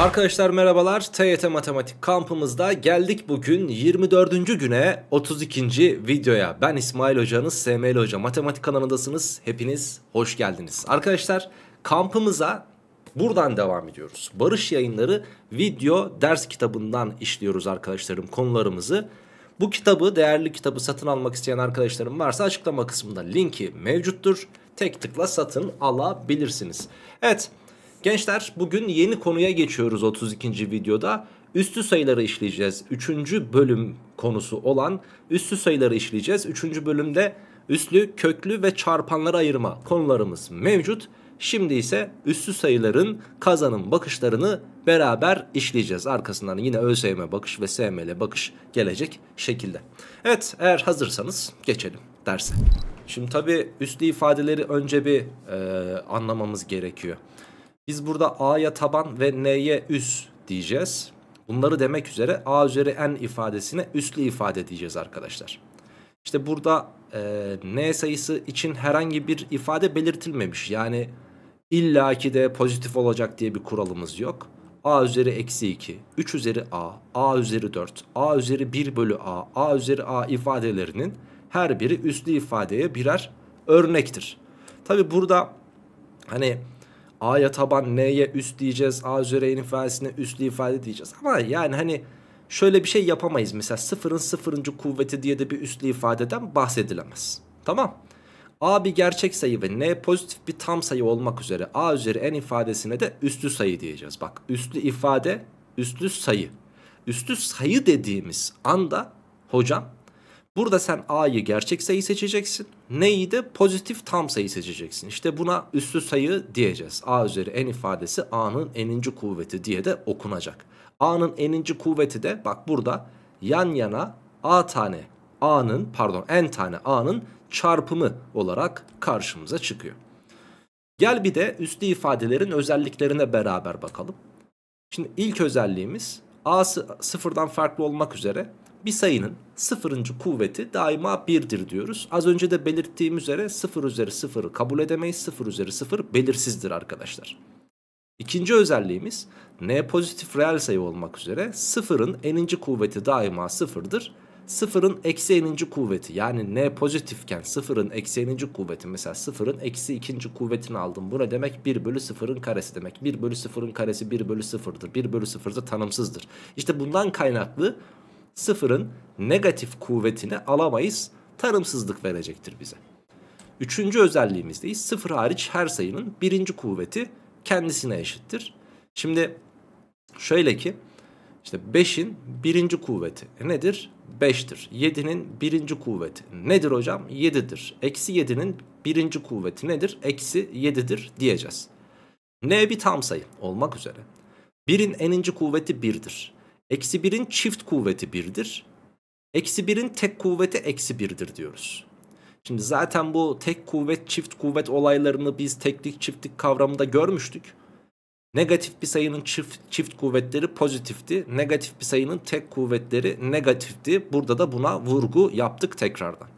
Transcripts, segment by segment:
Arkadaşlar merhabalar TYT Matematik kampımızda geldik bugün 24. güne 32. videoya. Ben İsmail Hoca'nız SML Hoca Matematik kanalındasınız. Hepiniz hoş geldiniz. Arkadaşlar kampımıza buradan devam ediyoruz. Barış yayınları video ders kitabından işliyoruz arkadaşlarım konularımızı. Bu kitabı değerli kitabı satın almak isteyen arkadaşlarım varsa açıklama kısmında linki mevcuttur. Tek tıkla satın alabilirsiniz. Evet. Gençler bugün yeni konuya geçiyoruz 32. videoda. Üstü sayıları işleyeceğiz. 3. bölüm konusu olan üstü sayıları işleyeceğiz. 3. bölümde üslü, köklü ve çarpanları ayırma konularımız mevcut. Şimdi ise üstü sayıların kazanım bakışlarını beraber işleyeceğiz. Arkasından yine ÖSYM bakış ve SML bakış gelecek şekilde. Evet eğer hazırsanız geçelim derse. Şimdi tabi üstlü ifadeleri önce bir e, anlamamız gerekiyor. Biz burada a'ya taban ve n'ye üs diyeceğiz. Bunları demek üzere a üzeri n ifadesine üslü ifade diyeceğiz arkadaşlar. İşte burada e, n sayısı için herhangi bir ifade belirtilmemiş. Yani illaki de pozitif olacak diye bir kuralımız yok. a üzeri eksi 2, 3 üzeri a, a üzeri 4, a üzeri 1 bölü a, a üzeri a ifadelerinin her biri üslü ifadeye birer örnektir. Tabi burada hani A'ya taban N'ye üst diyeceğiz. A üzeri E'nin ifadesine üstlü ifade diyeceğiz. Ama yani hani şöyle bir şey yapamayız. Mesela sıfırın sıfırıncı kuvveti diye de bir üstlü ifadeden bahsedilemez. Tamam. A bir gerçek sayı ve N pozitif bir tam sayı olmak üzere A üzeri N ifadesine de üstlü sayı diyeceğiz. Bak üstlü ifade üstlü sayı. Üstlü sayı dediğimiz anda hocam Burada sen a'yı gerçek sayı seçeceksin. Neyi de pozitif tam sayı seçeceksin. İşte buna üstü sayı diyeceğiz. a üzeri n ifadesi a'nın n'inci kuvveti diye de okunacak. a'nın n'inci kuvveti de bak burada yan yana a tane a'nın pardon n tane a'nın çarpımı olarak karşımıza çıkıyor. Gel bir de üstü ifadelerin özelliklerine beraber bakalım. Şimdi ilk özelliğimiz a sıfırdan farklı olmak üzere bir sayının sıfırıncı kuvveti daima 1'dir diyoruz. Az önce de belirttiğim üzere 0 üzeri 0'ı kabul edemeyiz. 0 üzeri 0 belirsizdir arkadaşlar. İkinci özelliğimiz n pozitif reel sayı olmak üzere sıfırın n'inci kuvveti daima sıfırdır. Sıfırın eksi n'inci kuvveti yani n pozitifken sıfırın eksi n'inci kuvveti mesela sıfırın eksi ikinci kuvvetini aldım. Bu ne demek? 1 bölü sıfırın karesi demek. 1 bölü sıfırın karesi 1 bölü sıfırdır. 1 bölü sıfır da tanımsızdır. İşte bundan kaynaklı sıfırın negatif kuvvetini alamayız. Tarımsızlık verecektir bize. Üçüncü özelliğimizdeyiz. Sıfır hariç her sayının birinci kuvveti kendisine eşittir. Şimdi şöyle ki işte 5'in birinci kuvveti nedir? 5'tir. 7'nin birinci kuvveti nedir hocam? 7'dir. Eksi 7'nin birinci kuvveti nedir? Eksi 7'dir diyeceğiz. N bir tam sayı olmak üzere. 1'in eninci kuvveti 1'dir. Eksi birin çift kuvveti birdir, Eksi birin tek kuvveti eksi birdir diyoruz. Şimdi zaten bu tek kuvvet çift kuvvet olaylarını biz teklik çiftlik kavramında görmüştük. Negatif bir sayının çift, çift kuvvetleri pozitifti. Negatif bir sayının tek kuvvetleri negatifti. Burada da buna vurgu yaptık tekrardan.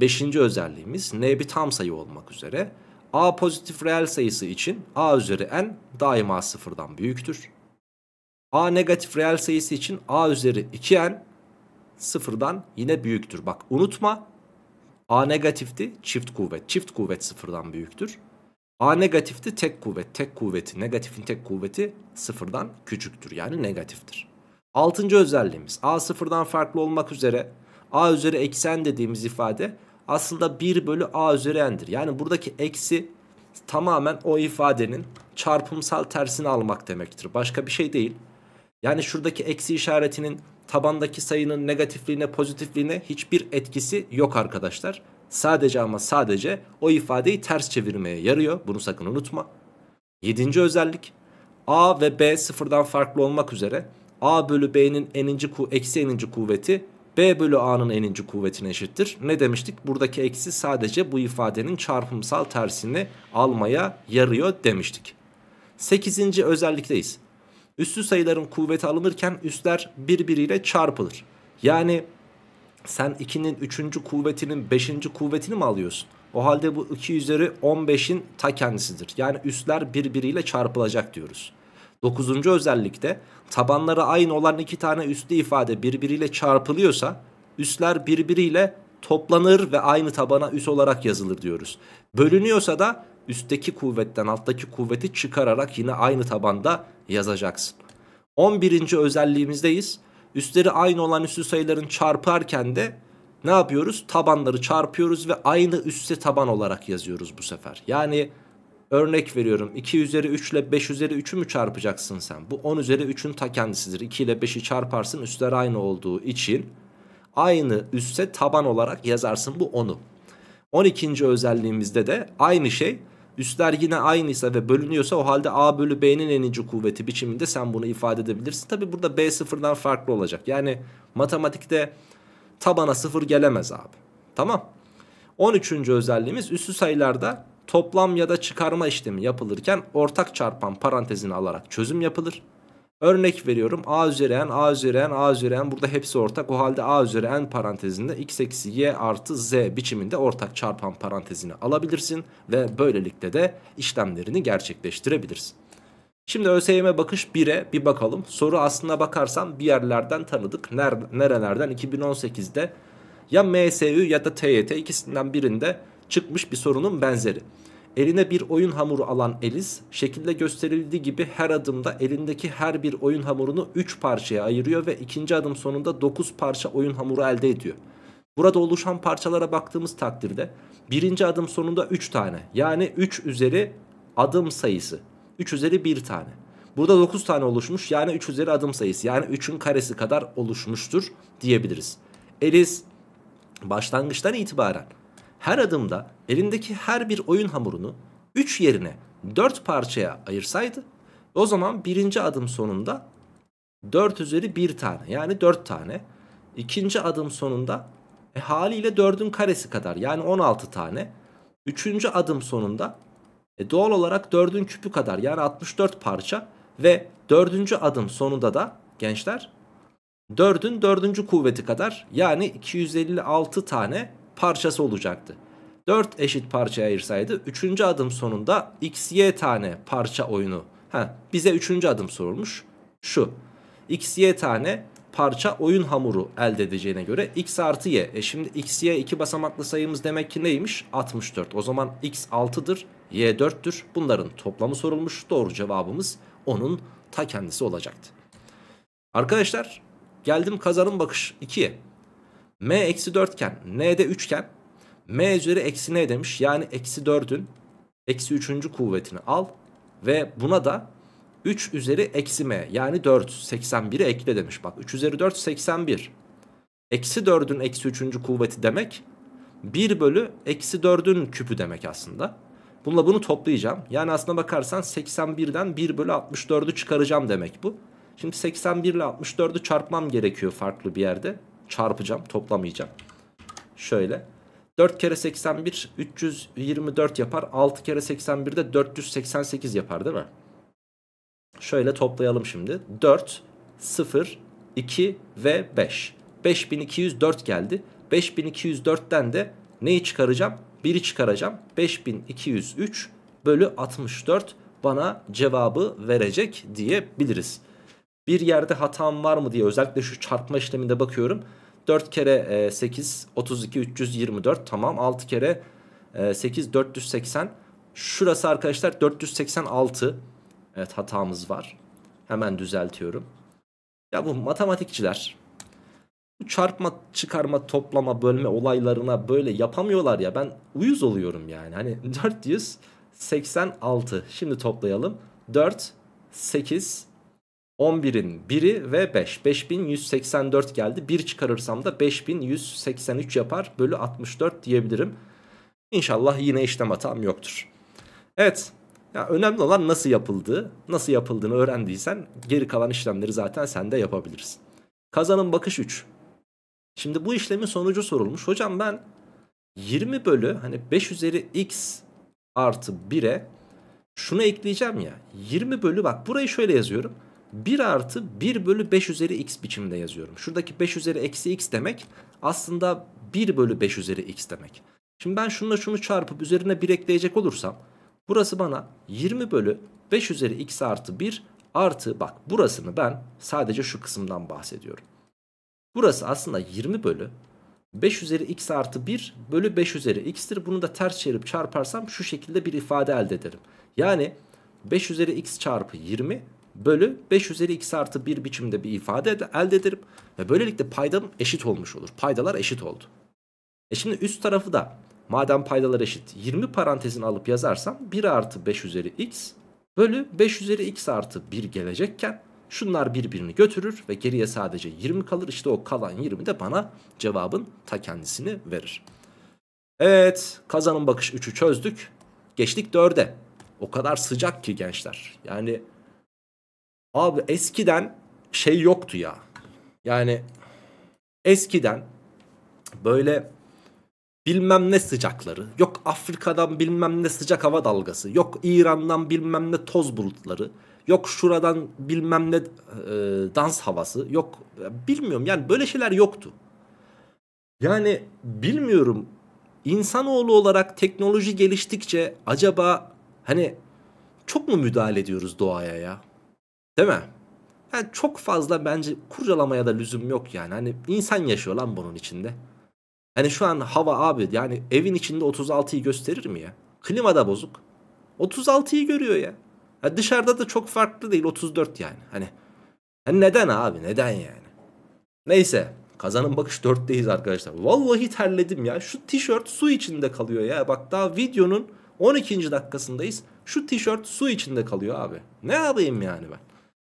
Beşinci özelliğimiz n bir tam sayı olmak üzere. A pozitif reel sayısı için A üzeri n daima sıfırdan büyüktür. A negatif reel sayısı için A üzeri 2N sıfırdan yine büyüktür. Bak unutma A negatifti çift kuvvet. Çift kuvvet sıfırdan büyüktür. A negatifti tek kuvvet. Tek kuvveti negatifin tek kuvveti sıfırdan küçüktür. Yani negatiftir. Altıncı özelliğimiz A sıfırdan farklı olmak üzere A üzeri eksi n dediğimiz ifade aslında 1 bölü A üzeri n'dir. Yani buradaki eksi tamamen o ifadenin çarpımsal tersini almak demektir. Başka bir şey değil. Yani şuradaki eksi işaretinin tabandaki sayının negatifliğine pozitifliğine hiçbir etkisi yok arkadaşlar. Sadece ama sadece o ifadeyi ters çevirmeye yarıyor. Bunu sakın unutma. Yedinci özellik A ve B sıfırdan farklı olmak üzere A bölü B'nin eninci ku eksi eninci kuvveti B bölü A'nın eninci kuvvetine eşittir. Ne demiştik? Buradaki eksi sadece bu ifadenin çarpımsal tersini almaya yarıyor demiştik. Sekizinci özellikteyiz. Üstü sayıların kuvveti alınırken üstler birbiriyle çarpılır. Yani sen 2'nin 3. kuvvetinin 5. kuvvetini mi alıyorsun? O halde bu 2 üzeri 15'in ta kendisidir. Yani üstler birbiriyle çarpılacak diyoruz. 9. özellikte tabanları aynı olan iki tane üstlü ifade birbiriyle çarpılıyorsa üstler birbiriyle toplanır ve aynı tabana üs olarak yazılır diyoruz. Bölünüyorsa da üstteki kuvvetten alttaki kuvveti çıkararak yine aynı tabanda yazacaksın. 11. özelliğimizdeyiz. Üstleri aynı olan üstü sayıların çarparken de ne yapıyoruz? Tabanları çarpıyoruz ve aynı üste taban olarak yazıyoruz bu sefer. Yani örnek veriyorum 2 üzeri 3 ile 5 üzeri 3'ü mü çarpacaksın sen? Bu 10 üzeri 3'ün ta kendisidir. 2 ile 5'i çarparsın üstler aynı olduğu için aynı üste taban olarak yazarsın bu 10'u. 12. özelliğimizde de aynı şey Üstler yine aynıysa ve bölünüyorsa o halde A bölü B'nin eninci kuvveti biçiminde sen bunu ifade edebilirsin. Tabi burada B sıfırdan farklı olacak. Yani matematikte tabana sıfır gelemez abi. Tamam. 13. özelliğimiz üstü sayılarda toplam ya da çıkarma işlemi yapılırken ortak çarpan parantezini alarak çözüm yapılır. Örnek veriyorum a üzeri n, a üzeri n, a üzeri n burada hepsi ortak. O halde a üzeri n parantezinde x eksi y artı z biçiminde ortak çarpan parantezini alabilirsin. Ve böylelikle de işlemlerini gerçekleştirebilirsin. Şimdi ÖSYM bakış 1'e bir bakalım. Soru aslına bakarsan bir yerlerden tanıdık. Nerelerden? 2018'de ya MSU ya da TYT ikisinden birinde çıkmış bir sorunun benzeri. Eline bir oyun hamuru alan Elis, şekilde gösterildiği gibi her adımda elindeki her bir oyun hamurunu 3 parçaya ayırıyor ve ikinci adım sonunda 9 parça oyun hamuru elde ediyor. Burada oluşan parçalara baktığımız takdirde birinci adım sonunda 3 tane yani 3 üzeri adım sayısı 3 üzeri 1 tane. Burada 9 tane oluşmuş yani 3 üzeri adım sayısı yani 3'ün karesi kadar oluşmuştur diyebiliriz. Elis başlangıçtan itibaren her adımda elindeki her bir oyun hamurunu 3 yerine 4 parçaya ayırsaydı o zaman birinci adım sonunda 4 üzeri 1 tane yani 4 tane. ikinci adım sonunda e, haliyle 4'ün karesi kadar yani 16 tane. Üçüncü adım sonunda e, doğal olarak 4'ün küpü kadar yani 64 parça ve dördüncü adım sonunda da gençler 4'ün dördüncü kuvveti kadar yani 256 tane parçası olacaktı. 4 eşit parçaya ayırsaydı 3. adım sonunda x y tane parça oyunu. Ha, bize 3. adım sorulmuş. Şu x y tane parça oyun hamuru elde edeceğine göre x artı y. E şimdi x y 2 basamaklı sayımız demek ki neymiş? 64. O zaman x 6'dır, y 4'tür. Bunların toplamı sorulmuş. Doğru cevabımız onun ta kendisi olacaktı. Arkadaşlar geldim kazanın bakış 2'ye m eksi 4 iken n de 3 iken m üzeri eksi n demiş. Yani eksi 4'ün eksi 3. kuvvetini al ve buna da 3 üzeri eksi m yani 4 81'i ekle demiş. Bak 3 üzeri 4 81. Eksi 4'ün eksi 3. kuvveti demek 1 bölü eksi 4'ün küpü demek aslında. Bununla bunu toplayacağım. Yani aslında bakarsan 81'den 1 bölü 64'ü çıkaracağım demek bu. Şimdi 81 ile 64'ü çarpmam gerekiyor farklı bir yerde çarpacağım toplamayacağım. Şöyle 4 kere 81 324 yapar 6 kere 81 de 488 yapar değil mi? Şöyle toplayalım şimdi 4 0 2 ve 5 5204 geldi 5204'ten de neyi çıkaracağım? 1'i çıkaracağım 5203 bölü 64 bana cevabı verecek diyebiliriz. Bir yerde hatam var mı diye özellikle şu çarpma işleminde bakıyorum. 4 kere 8 32 324 tamam 6 kere 8 e, 480 şurası arkadaşlar 486 evet hatamız var hemen düzeltiyorum ya bu matematikçiler bu çarpma çıkarma toplama bölme olaylarına böyle yapamıyorlar ya ben uyuz oluyorum yani hani 486 şimdi toplayalım 4 8 11'in 1'i ve 5. 5184 geldi. 1 çıkarırsam da 5183 yapar. Bölü 64 diyebilirim. İnşallah yine işlem hatam yoktur. Evet. Yani önemli olan nasıl yapıldığı. Nasıl yapıldığını öğrendiysen geri kalan işlemleri zaten sen de yapabilirsin. Kazanın bakış 3. Şimdi bu işlemin sonucu sorulmuş. Hocam ben 20 bölü hani 5 üzeri x artı 1'e şunu ekleyeceğim ya. 20 bölü bak burayı şöyle yazıyorum. 1 artı 1 bölü 5 üzeri x biçiminde yazıyorum. Şuradaki 5 üzeri eksi x demek aslında 1 bölü 5 üzeri x demek. Şimdi ben şununla şunu çarpıp üzerine 1 ekleyecek olursam burası bana 20 bölü 5 üzeri x artı 1 artı bak burasını ben sadece şu kısımdan bahsediyorum. Burası aslında 20 bölü 5 üzeri x artı 1 bölü 5 üzeri x'tir. Bunu da ters çevirip çarparsam şu şekilde bir ifade elde ederim. Yani 5 üzeri x çarpı 20 bölü 5 üzeri x artı 1 biçimde bir ifade elde ederim. Ve böylelikle paydam eşit olmuş olur. Paydalar eşit oldu. E şimdi üst tarafı da madem paydalar eşit 20 parantezin alıp yazarsam 1 artı 5 üzeri x bölü 5 üzeri x artı 1 gelecekken şunlar birbirini götürür ve geriye sadece 20 kalır. İşte o kalan 20 de bana cevabın ta kendisini verir. Evet kazanın bakış 3'ü çözdük. Geçtik 4'e. O kadar sıcak ki gençler. Yani Abi eskiden şey yoktu ya. Yani eskiden böyle bilmem ne sıcakları, yok Afrika'dan bilmem ne sıcak hava dalgası, yok İran'dan bilmem ne toz bulutları, yok şuradan bilmem ne e, dans havası, yok bilmiyorum yani böyle şeyler yoktu. Yani bilmiyorum insanoğlu olarak teknoloji geliştikçe acaba hani çok mu müdahale ediyoruz doğaya ya? Değil mi? Yani çok fazla bence kurcalamaya da lüzum yok yani. Hani insan yaşıyor lan bunun içinde. Hani şu an hava abi yani evin içinde 36'yı gösterir mi ya? Klima da bozuk. 36'yı görüyor ya. ya. Dışarıda da çok farklı değil 34 yani. Hani, hani neden abi neden yani? Neyse kazanın bakış 4'teyiz arkadaşlar. Vallahi terledim ya. Şu tişört su içinde kalıyor ya. Bak daha videonun 12. dakikasındayız. Şu tişört su içinde kalıyor abi. Ne yapayım yani ben?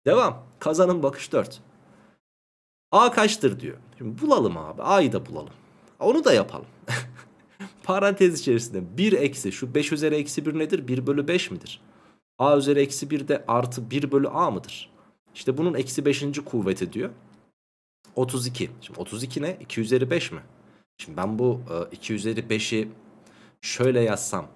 Devam. Kazanın bakış 4. A kaçtır diyor. Şimdi bulalım abi. A'yı da bulalım. Onu da yapalım. Parantez içerisinde 1 eksi şu 5 üzeri eksi 1 nedir? 1 bölü 5 midir? A üzeri eksi 1 de artı 1 bölü A mıdır? İşte bunun eksi 5. kuvveti diyor. 32. Şimdi 32 ne? 2 üzeri 5 mi? Şimdi ben bu 2 e, üzeri 5'i şöyle yazsam.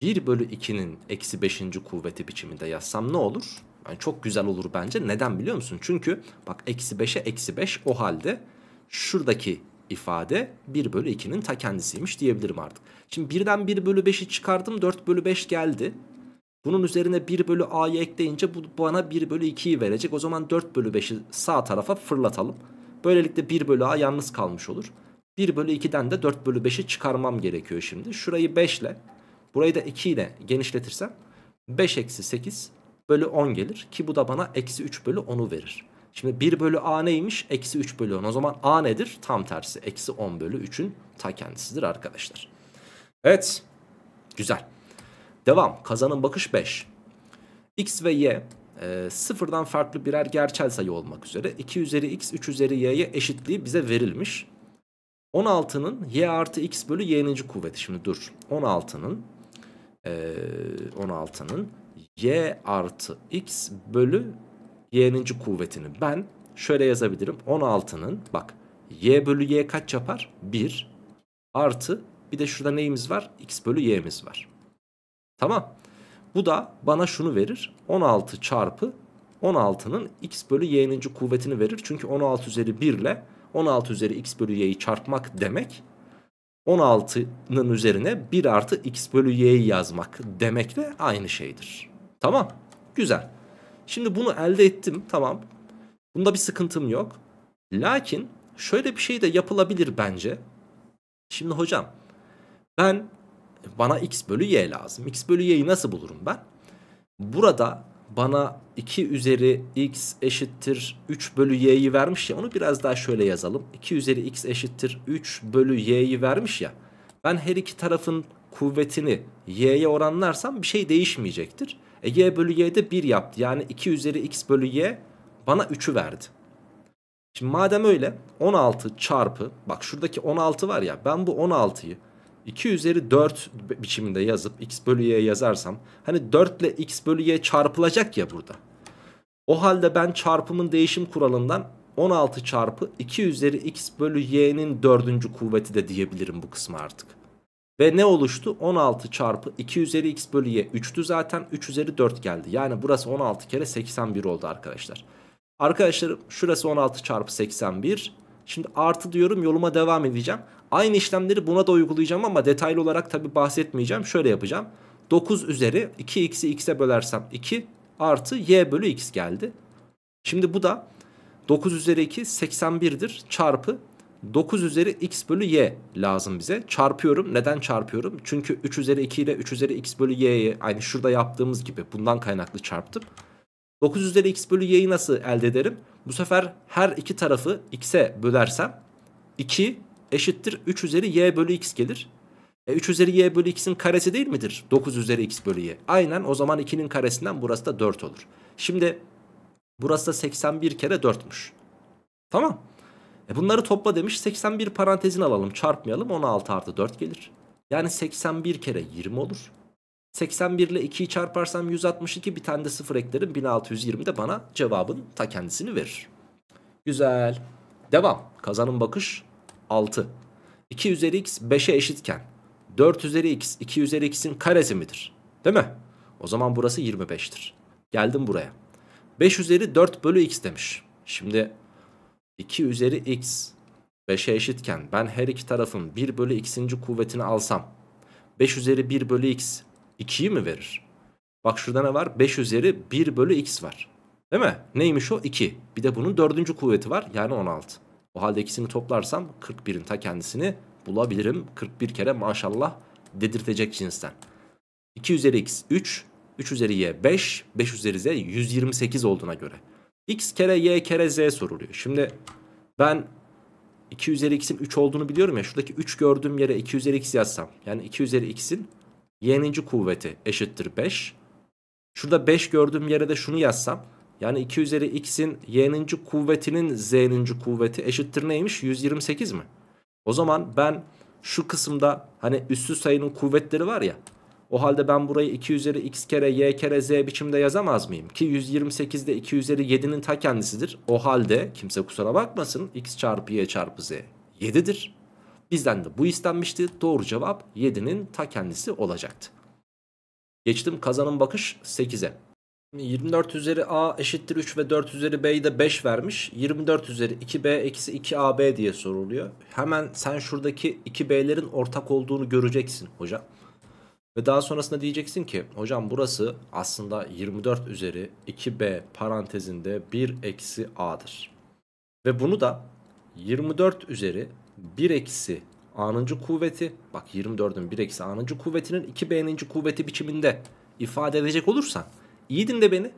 1 bölü 2'nin eksi 5. kuvveti biçiminde yazsam ne olur? Yani çok güzel olur bence. Neden biliyor musun? Çünkü bak eksi 5'e eksi 5 o halde şuradaki ifade 1 bölü 2'nin ta kendisiymiş diyebilirim artık. Şimdi birden 1 bölü 5'i çıkardım 4 bölü 5 geldi. Bunun üzerine 1 bölü a'yı ekleyince bu bana 1 bölü 2'yi verecek. O zaman 4 bölü 5'i sağ tarafa fırlatalım. Böylelikle 1 bölü a yalnız kalmış olur. 1 bölü 2'den de 4 bölü 5'i çıkarmam gerekiyor şimdi. Şurayı 5 ile burayı da 2 ile genişletirsem 5 eksi 8 bölü 10 gelir. Ki bu da bana eksi 3 bölü 10'u verir. Şimdi 1 bölü a neymiş? Eksi 3 bölü 10. O zaman a nedir? Tam tersi. Eksi 10 bölü 3'ün ta kendisidir arkadaşlar. Evet. Güzel. Devam. Kazanın bakış 5. X ve Y e, sıfırdan farklı birer gerçel sayı olmak üzere 2 üzeri X 3 üzeri Y'ye eşitliği bize verilmiş. 16'nın Y artı X bölü Y'ninci kuvveti. Şimdi dur. 16'nın e, 16'nın y artı x bölü y'nin kuvvetini ben şöyle yazabilirim. 16'nın bak y bölü y kaç yapar? 1 artı bir de şurada neyimiz var? x bölü y'miz var. Tamam. Bu da bana şunu verir. 16 çarpı 16'nın x bölü y'nin kuvvetini verir. Çünkü 16 üzeri 1 ile 16 üzeri x bölü y'yi çarpmak demek 16'nın üzerine 1 artı x bölü y'yi yazmak demekle aynı şeydir. Tamam. Güzel. Şimdi bunu elde ettim. Tamam. Bunda bir sıkıntım yok. Lakin şöyle bir şey de yapılabilir bence. Şimdi hocam ben bana x bölü y lazım. x bölü y'yi nasıl bulurum ben? Burada bana 2 üzeri x eşittir 3 bölü y'yi vermiş ya. Onu biraz daha şöyle yazalım. 2 üzeri x eşittir 3 bölü y'yi vermiş ya. Ben her iki tarafın kuvvetini y'ye oranlarsam bir şey değişmeyecektir. E y bölü y de 1 yaptı. Yani 2 üzeri x bölü y bana 3'ü verdi. Şimdi madem öyle 16 çarpı bak şuradaki 16 var ya ben bu 16'yı 2 üzeri 4 biçiminde yazıp x bölü y yazarsam hani 4 ile x bölü y çarpılacak ya burada. O halde ben çarpımın değişim kuralından 16 çarpı 2 üzeri x bölü y'nin dördüncü kuvveti de diyebilirim bu kısmı artık. Ve ne oluştu? 16 çarpı 2 üzeri x bölü y 3'tü zaten 3 üzeri 4 geldi. Yani burası 16 kere 81 oldu arkadaşlar. Arkadaşlarım şurası 16 çarpı 81. Şimdi artı diyorum yoluma devam edeceğim. Aynı işlemleri buna da uygulayacağım ama detaylı olarak tabi bahsetmeyeceğim. Şöyle yapacağım. 9 üzeri 2x'i x'e bölersem 2 artı y bölü x geldi. Şimdi bu da 9 üzeri 2 81'dir çarpı 9 üzeri x bölü y lazım bize. Çarpıyorum. Neden çarpıyorum? Çünkü 3 üzeri 2 ile 3 üzeri x bölü y'yi aynı şurada yaptığımız gibi bundan kaynaklı çarptım. 9 üzeri x bölü y'yi nasıl elde ederim? Bu sefer her iki tarafı x'e bölersem 2 eşittir 3 üzeri y bölü x gelir. E 3 üzeri y bölü x'in karesi değil midir? 9 üzeri x bölü y. Aynen o zaman 2'nin karesinden burası da 4 olur. Şimdi burası da 81 kere 4'müş. Tamam e bunları topla demiş 81 parantezin alalım çarpmayalım 16 artı 4 gelir. Yani 81 kere 20 olur. 81 ile 2'yi çarparsam 162 bir tane de 0 eklerim 1620 de bana cevabın ta kendisini verir. Güzel. Devam. Kazanın bakış 6. 2 üzeri x 5'e eşitken 4 üzeri x 2 üzeri x'in karesi midir? Değil mi? O zaman burası 25'tir. Geldim buraya. 5 üzeri 4 bölü x demiş. Şimdi 2 üzeri x 5'e eşitken ben her iki tarafın 1 bölü x'inci kuvvetini alsam 5 üzeri 1 bölü x 2'yi mi verir? Bak şurada ne var? 5 üzeri 1 bölü x var. Değil mi? Neymiş o? 2. Bir de bunun dördüncü kuvveti var yani 16. O halde ikisini toplarsam 41'in ta kendisini bulabilirim. 41 kere maşallah dedirtecek cinsten. 2 üzeri x 3, 3 üzeri y 5, 5 üzeri z 128 olduğuna göre x kere y kere z soruluyor. Şimdi ben 2 üzeri x'in 3 olduğunu biliyorum ya. Şuradaki 3 gördüğüm yere 2 üzeri x yazsam. Yani 2 üzeri x'in y'ninci kuvveti eşittir 5. Şurada 5 gördüğüm yere de şunu yazsam. Yani 2 üzeri x'in y'ninci kuvvetinin z'ninci kuvveti eşittir neymiş? 128 mi? O zaman ben şu kısımda hani üssü sayının kuvvetleri var ya. O halde ben burayı 2 üzeri x kere y kere z biçimde yazamaz mıyım? Ki 128'de 2 üzeri 7'nin ta kendisidir. O halde kimse kusura bakmasın x çarpı y çarpı z 7'dir. Bizden de bu istenmişti. Doğru cevap 7'nin ta kendisi olacaktı. Geçtim kazanın bakış 8'e. 24 üzeri a eşittir 3 ve 4 üzeri b'yi de 5 vermiş. 24 üzeri 2b eksi 2ab diye soruluyor. Hemen sen şuradaki 2b'lerin ortak olduğunu göreceksin hocam. Ve daha sonrasında diyeceksin ki hocam burası aslında 24 üzeri 2b parantezinde 1 eksi a'dır. Ve bunu da 24 üzeri 1 eksi a'nın kuvveti bak 24'ün 1 eksi a'nın kuvvetinin 2b'nin kuvveti biçiminde ifade edecek olursan iyi dinle beni.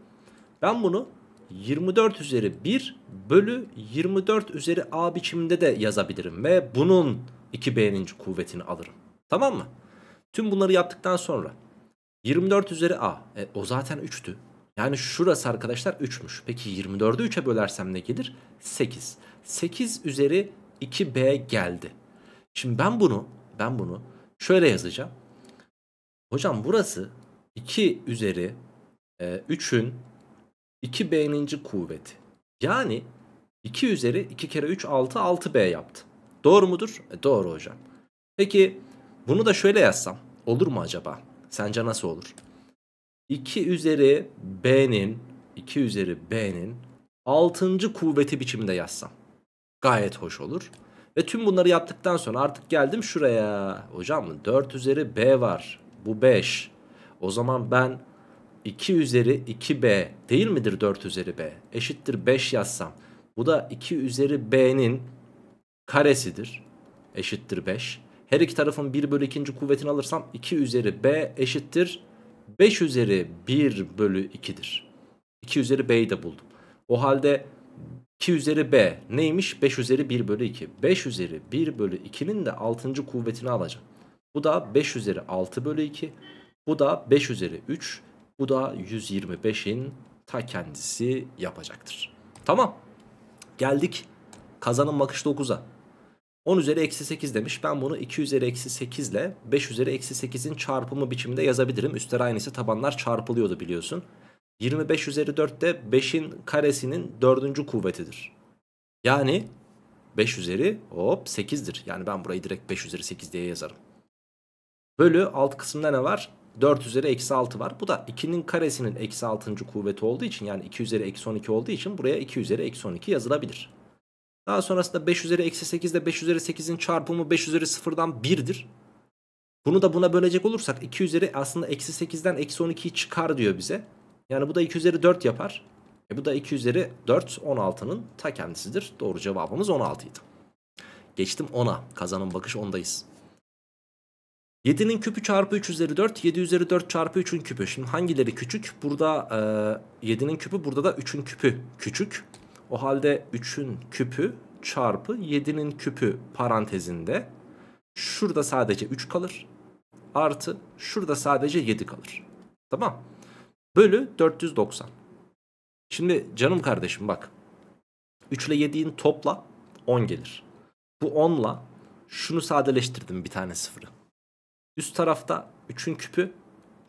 Ben bunu 24 üzeri 1 bölü 24 üzeri a biçiminde de yazabilirim ve bunun 2b'nin kuvvetini alırım. Tamam mı? Tüm bunları yaptıktan sonra 24 üzeri A. E, o zaten 3'tü. Yani şurası arkadaşlar 3'müş. Peki 24'ü 3'e bölersem ne gelir? 8. 8 üzeri 2B geldi. Şimdi ben bunu ben bunu şöyle yazacağım. Hocam burası 2 üzeri e, 3'ün 2B'ninci kuvveti. Yani 2 üzeri 2 kere 3 6 6B yaptı. Doğru mudur? E, doğru hocam. Peki bunu da şöyle yazsam olur mu acaba? Sence nasıl olur? 2 üzeri b'nin 2 üzeri b'nin 6. kuvveti biçiminde yazsam. Gayet hoş olur. Ve tüm bunları yaptıktan sonra artık geldim şuraya. Hocam 4 üzeri b var. Bu 5. O zaman ben 2 üzeri 2b değil midir 4 üzeri b? Eşittir 5 yazsam. Bu da 2 üzeri b'nin karesidir. Eşittir 5. Her iki tarafın 1 bölü 2. kuvvetini alırsam 2 üzeri B eşittir. 5 üzeri 1 bölü 2'dir. 2 üzeri B'yi de buldum. O halde 2 üzeri B neymiş? 5 üzeri 1 bölü 2. 5 üzeri 1 bölü 2'nin de 6. kuvvetini alacağım. Bu da 5 üzeri 6 bölü 2. Bu da 5 üzeri 3. Bu da 125'in ta kendisi yapacaktır. Tamam. Geldik kazanın bakış 9'a. 10 üzeri eksi 8 demiş. Ben bunu 2 üzeri eksi 8 ile 5 üzeri eksi 8'in çarpımı biçiminde yazabilirim. Üstler aynısı tabanlar çarpılıyordu biliyorsun. 25 üzeri 4 de 5'in karesinin 4. kuvvetidir. Yani 5 üzeri hop 8'dir. Yani ben burayı direkt 5 üzeri 8 diye yazarım. Bölü alt kısımda ne var? 4 üzeri eksi 6 var. Bu da 2'nin karesinin eksi 6. kuvveti olduğu için yani 2 üzeri eksi 12 olduğu için buraya 2 üzeri eksi 12 yazılabilir. Daha sonrasında 5 üzeri eksi 8 ile 5 üzeri 8'in çarpımı 5 üzeri 0'dan 1'dir. Bunu da buna bölecek olursak 2 üzeri aslında eksi 8'den eksi 12'yi çıkar diyor bize. Yani bu da 2 üzeri 4 yapar. E bu da 2 üzeri 4 16'nın ta kendisidir. Doğru cevabımız 16 idi. Geçtim 10'a. Kazanın bakış 10'dayız. 7'nin küpü çarpı 3 üzeri 4. 7 üzeri 4 çarpı 3'ün küpü. Şimdi hangileri küçük? Burada e, 7'nin küpü burada da 3'ün küpü küçük. O halde 3'ün küpü çarpı 7'nin küpü parantezinde şurada sadece 3 kalır. Artı şurada sadece 7 kalır. Tamam. Bölü 490. Şimdi canım kardeşim bak. 3 ile 7'in topla 10 gelir. Bu 10'la şunu sadeleştirdim bir tane sıfırı. Üst tarafta 3'ün küpü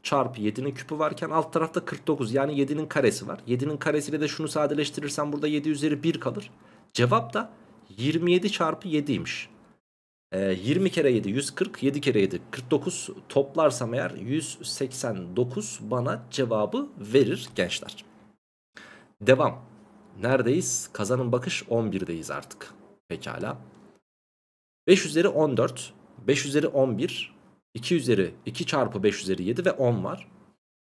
çarpı 7'nin küpü varken alt tarafta 49 yani 7'nin karesi var. 7'nin karesiyle de şunu sadeleştirirsem burada 7 üzeri 1 kalır. Cevap da 27 çarpı 7'ymiş. E, 20 kere 7 140 7 kere 7 49 toplarsam eğer 189 bana cevabı verir gençler. Devam. Neredeyiz? Kazanın bakış 11'deyiz artık. Pekala. 5 üzeri 14, 5 üzeri 11, 2 üzeri 2 çarpı 5 üzeri 7 ve 10 var.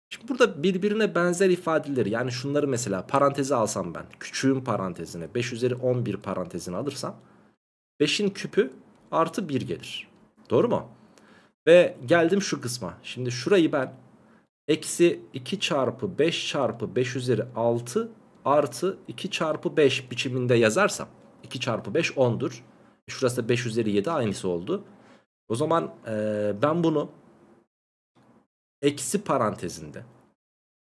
Şimdi burada birbirine benzer ifadeleri yani şunları mesela parantezi alsam ben küçüğün parantezine 5 üzeri 11 parantezini alırsam 5'in küpü artı 1 gelir. Doğru mu? Ve geldim şu kısma. Şimdi şurayı ben eksi 2 çarpı 5 çarpı 5 üzeri 6 artı 2 çarpı 5 biçiminde yazarsam 2 çarpı 5 10'dur. Şurası da 5 üzeri 7 aynısı oldu. O zaman e, ben bunu eksi parantezinde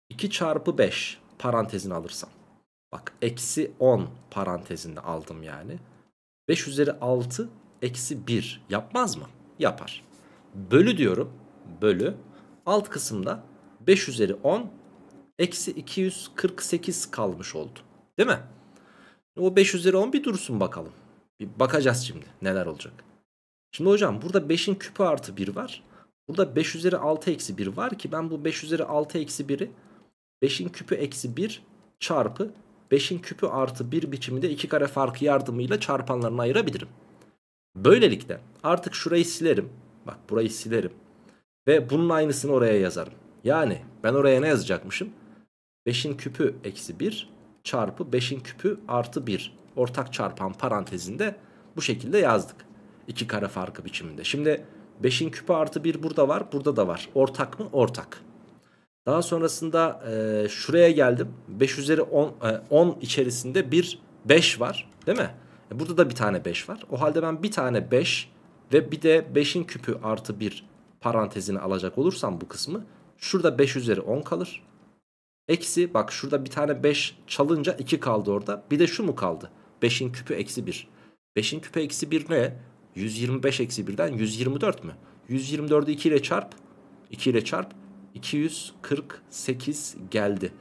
2 çarpı 5 parantezin alırsam. Bak eksi 10 parantezinde aldım yani. 5 üzeri 6 eksi 1 yapmaz mı? Yapar. Bölü diyorum. Bölü. Alt kısımda 5 üzeri 10 eksi 248 kalmış oldu. Değil mi? O 5 üzeri 10 bir dursun bakalım. Bir bakacağız şimdi neler olacak. Şimdi hocam burada 5'in küpü artı 1 var. Burada 5 üzeri 6 eksi 1 var ki ben bu 5 üzeri 6 eksi 1'i 5'in küpü eksi 1 çarpı 5'in küpü artı 1 biçiminde 2 kare farkı yardımıyla çarpanlarını ayırabilirim. Böylelikle artık şurayı silerim. Bak burayı silerim. Ve bunun aynısını oraya yazarım. Yani ben oraya ne yazacakmışım? 5'in küpü eksi 1 çarpı 5'in küpü artı 1 ortak çarpan parantezinde bu şekilde yazdık. 2 kare farkı biçiminde. Şimdi 5'in küpü artı 1 burada var. Burada da var. Ortak mı? Ortak. Daha sonrasında e, şuraya geldim. 5 üzeri 10, e, 10 içerisinde bir 5 var. Değil mi? E, burada da bir tane 5 var. O halde ben bir tane 5 ve bir de 5'in küpü artı 1 parantezini alacak olursam bu kısmı. Şurada 5 üzeri 10 kalır. Eksi bak şurada bir tane 5 çalınca 2 kaldı orada. Bir de şu mu kaldı? 5'in küpü eksi 1. 5'in küpü eksi 1 ne? 125 eksi 1'den 124 mü? 124'ü 2 ile çarp. 2 ile çarp. 248 geldi.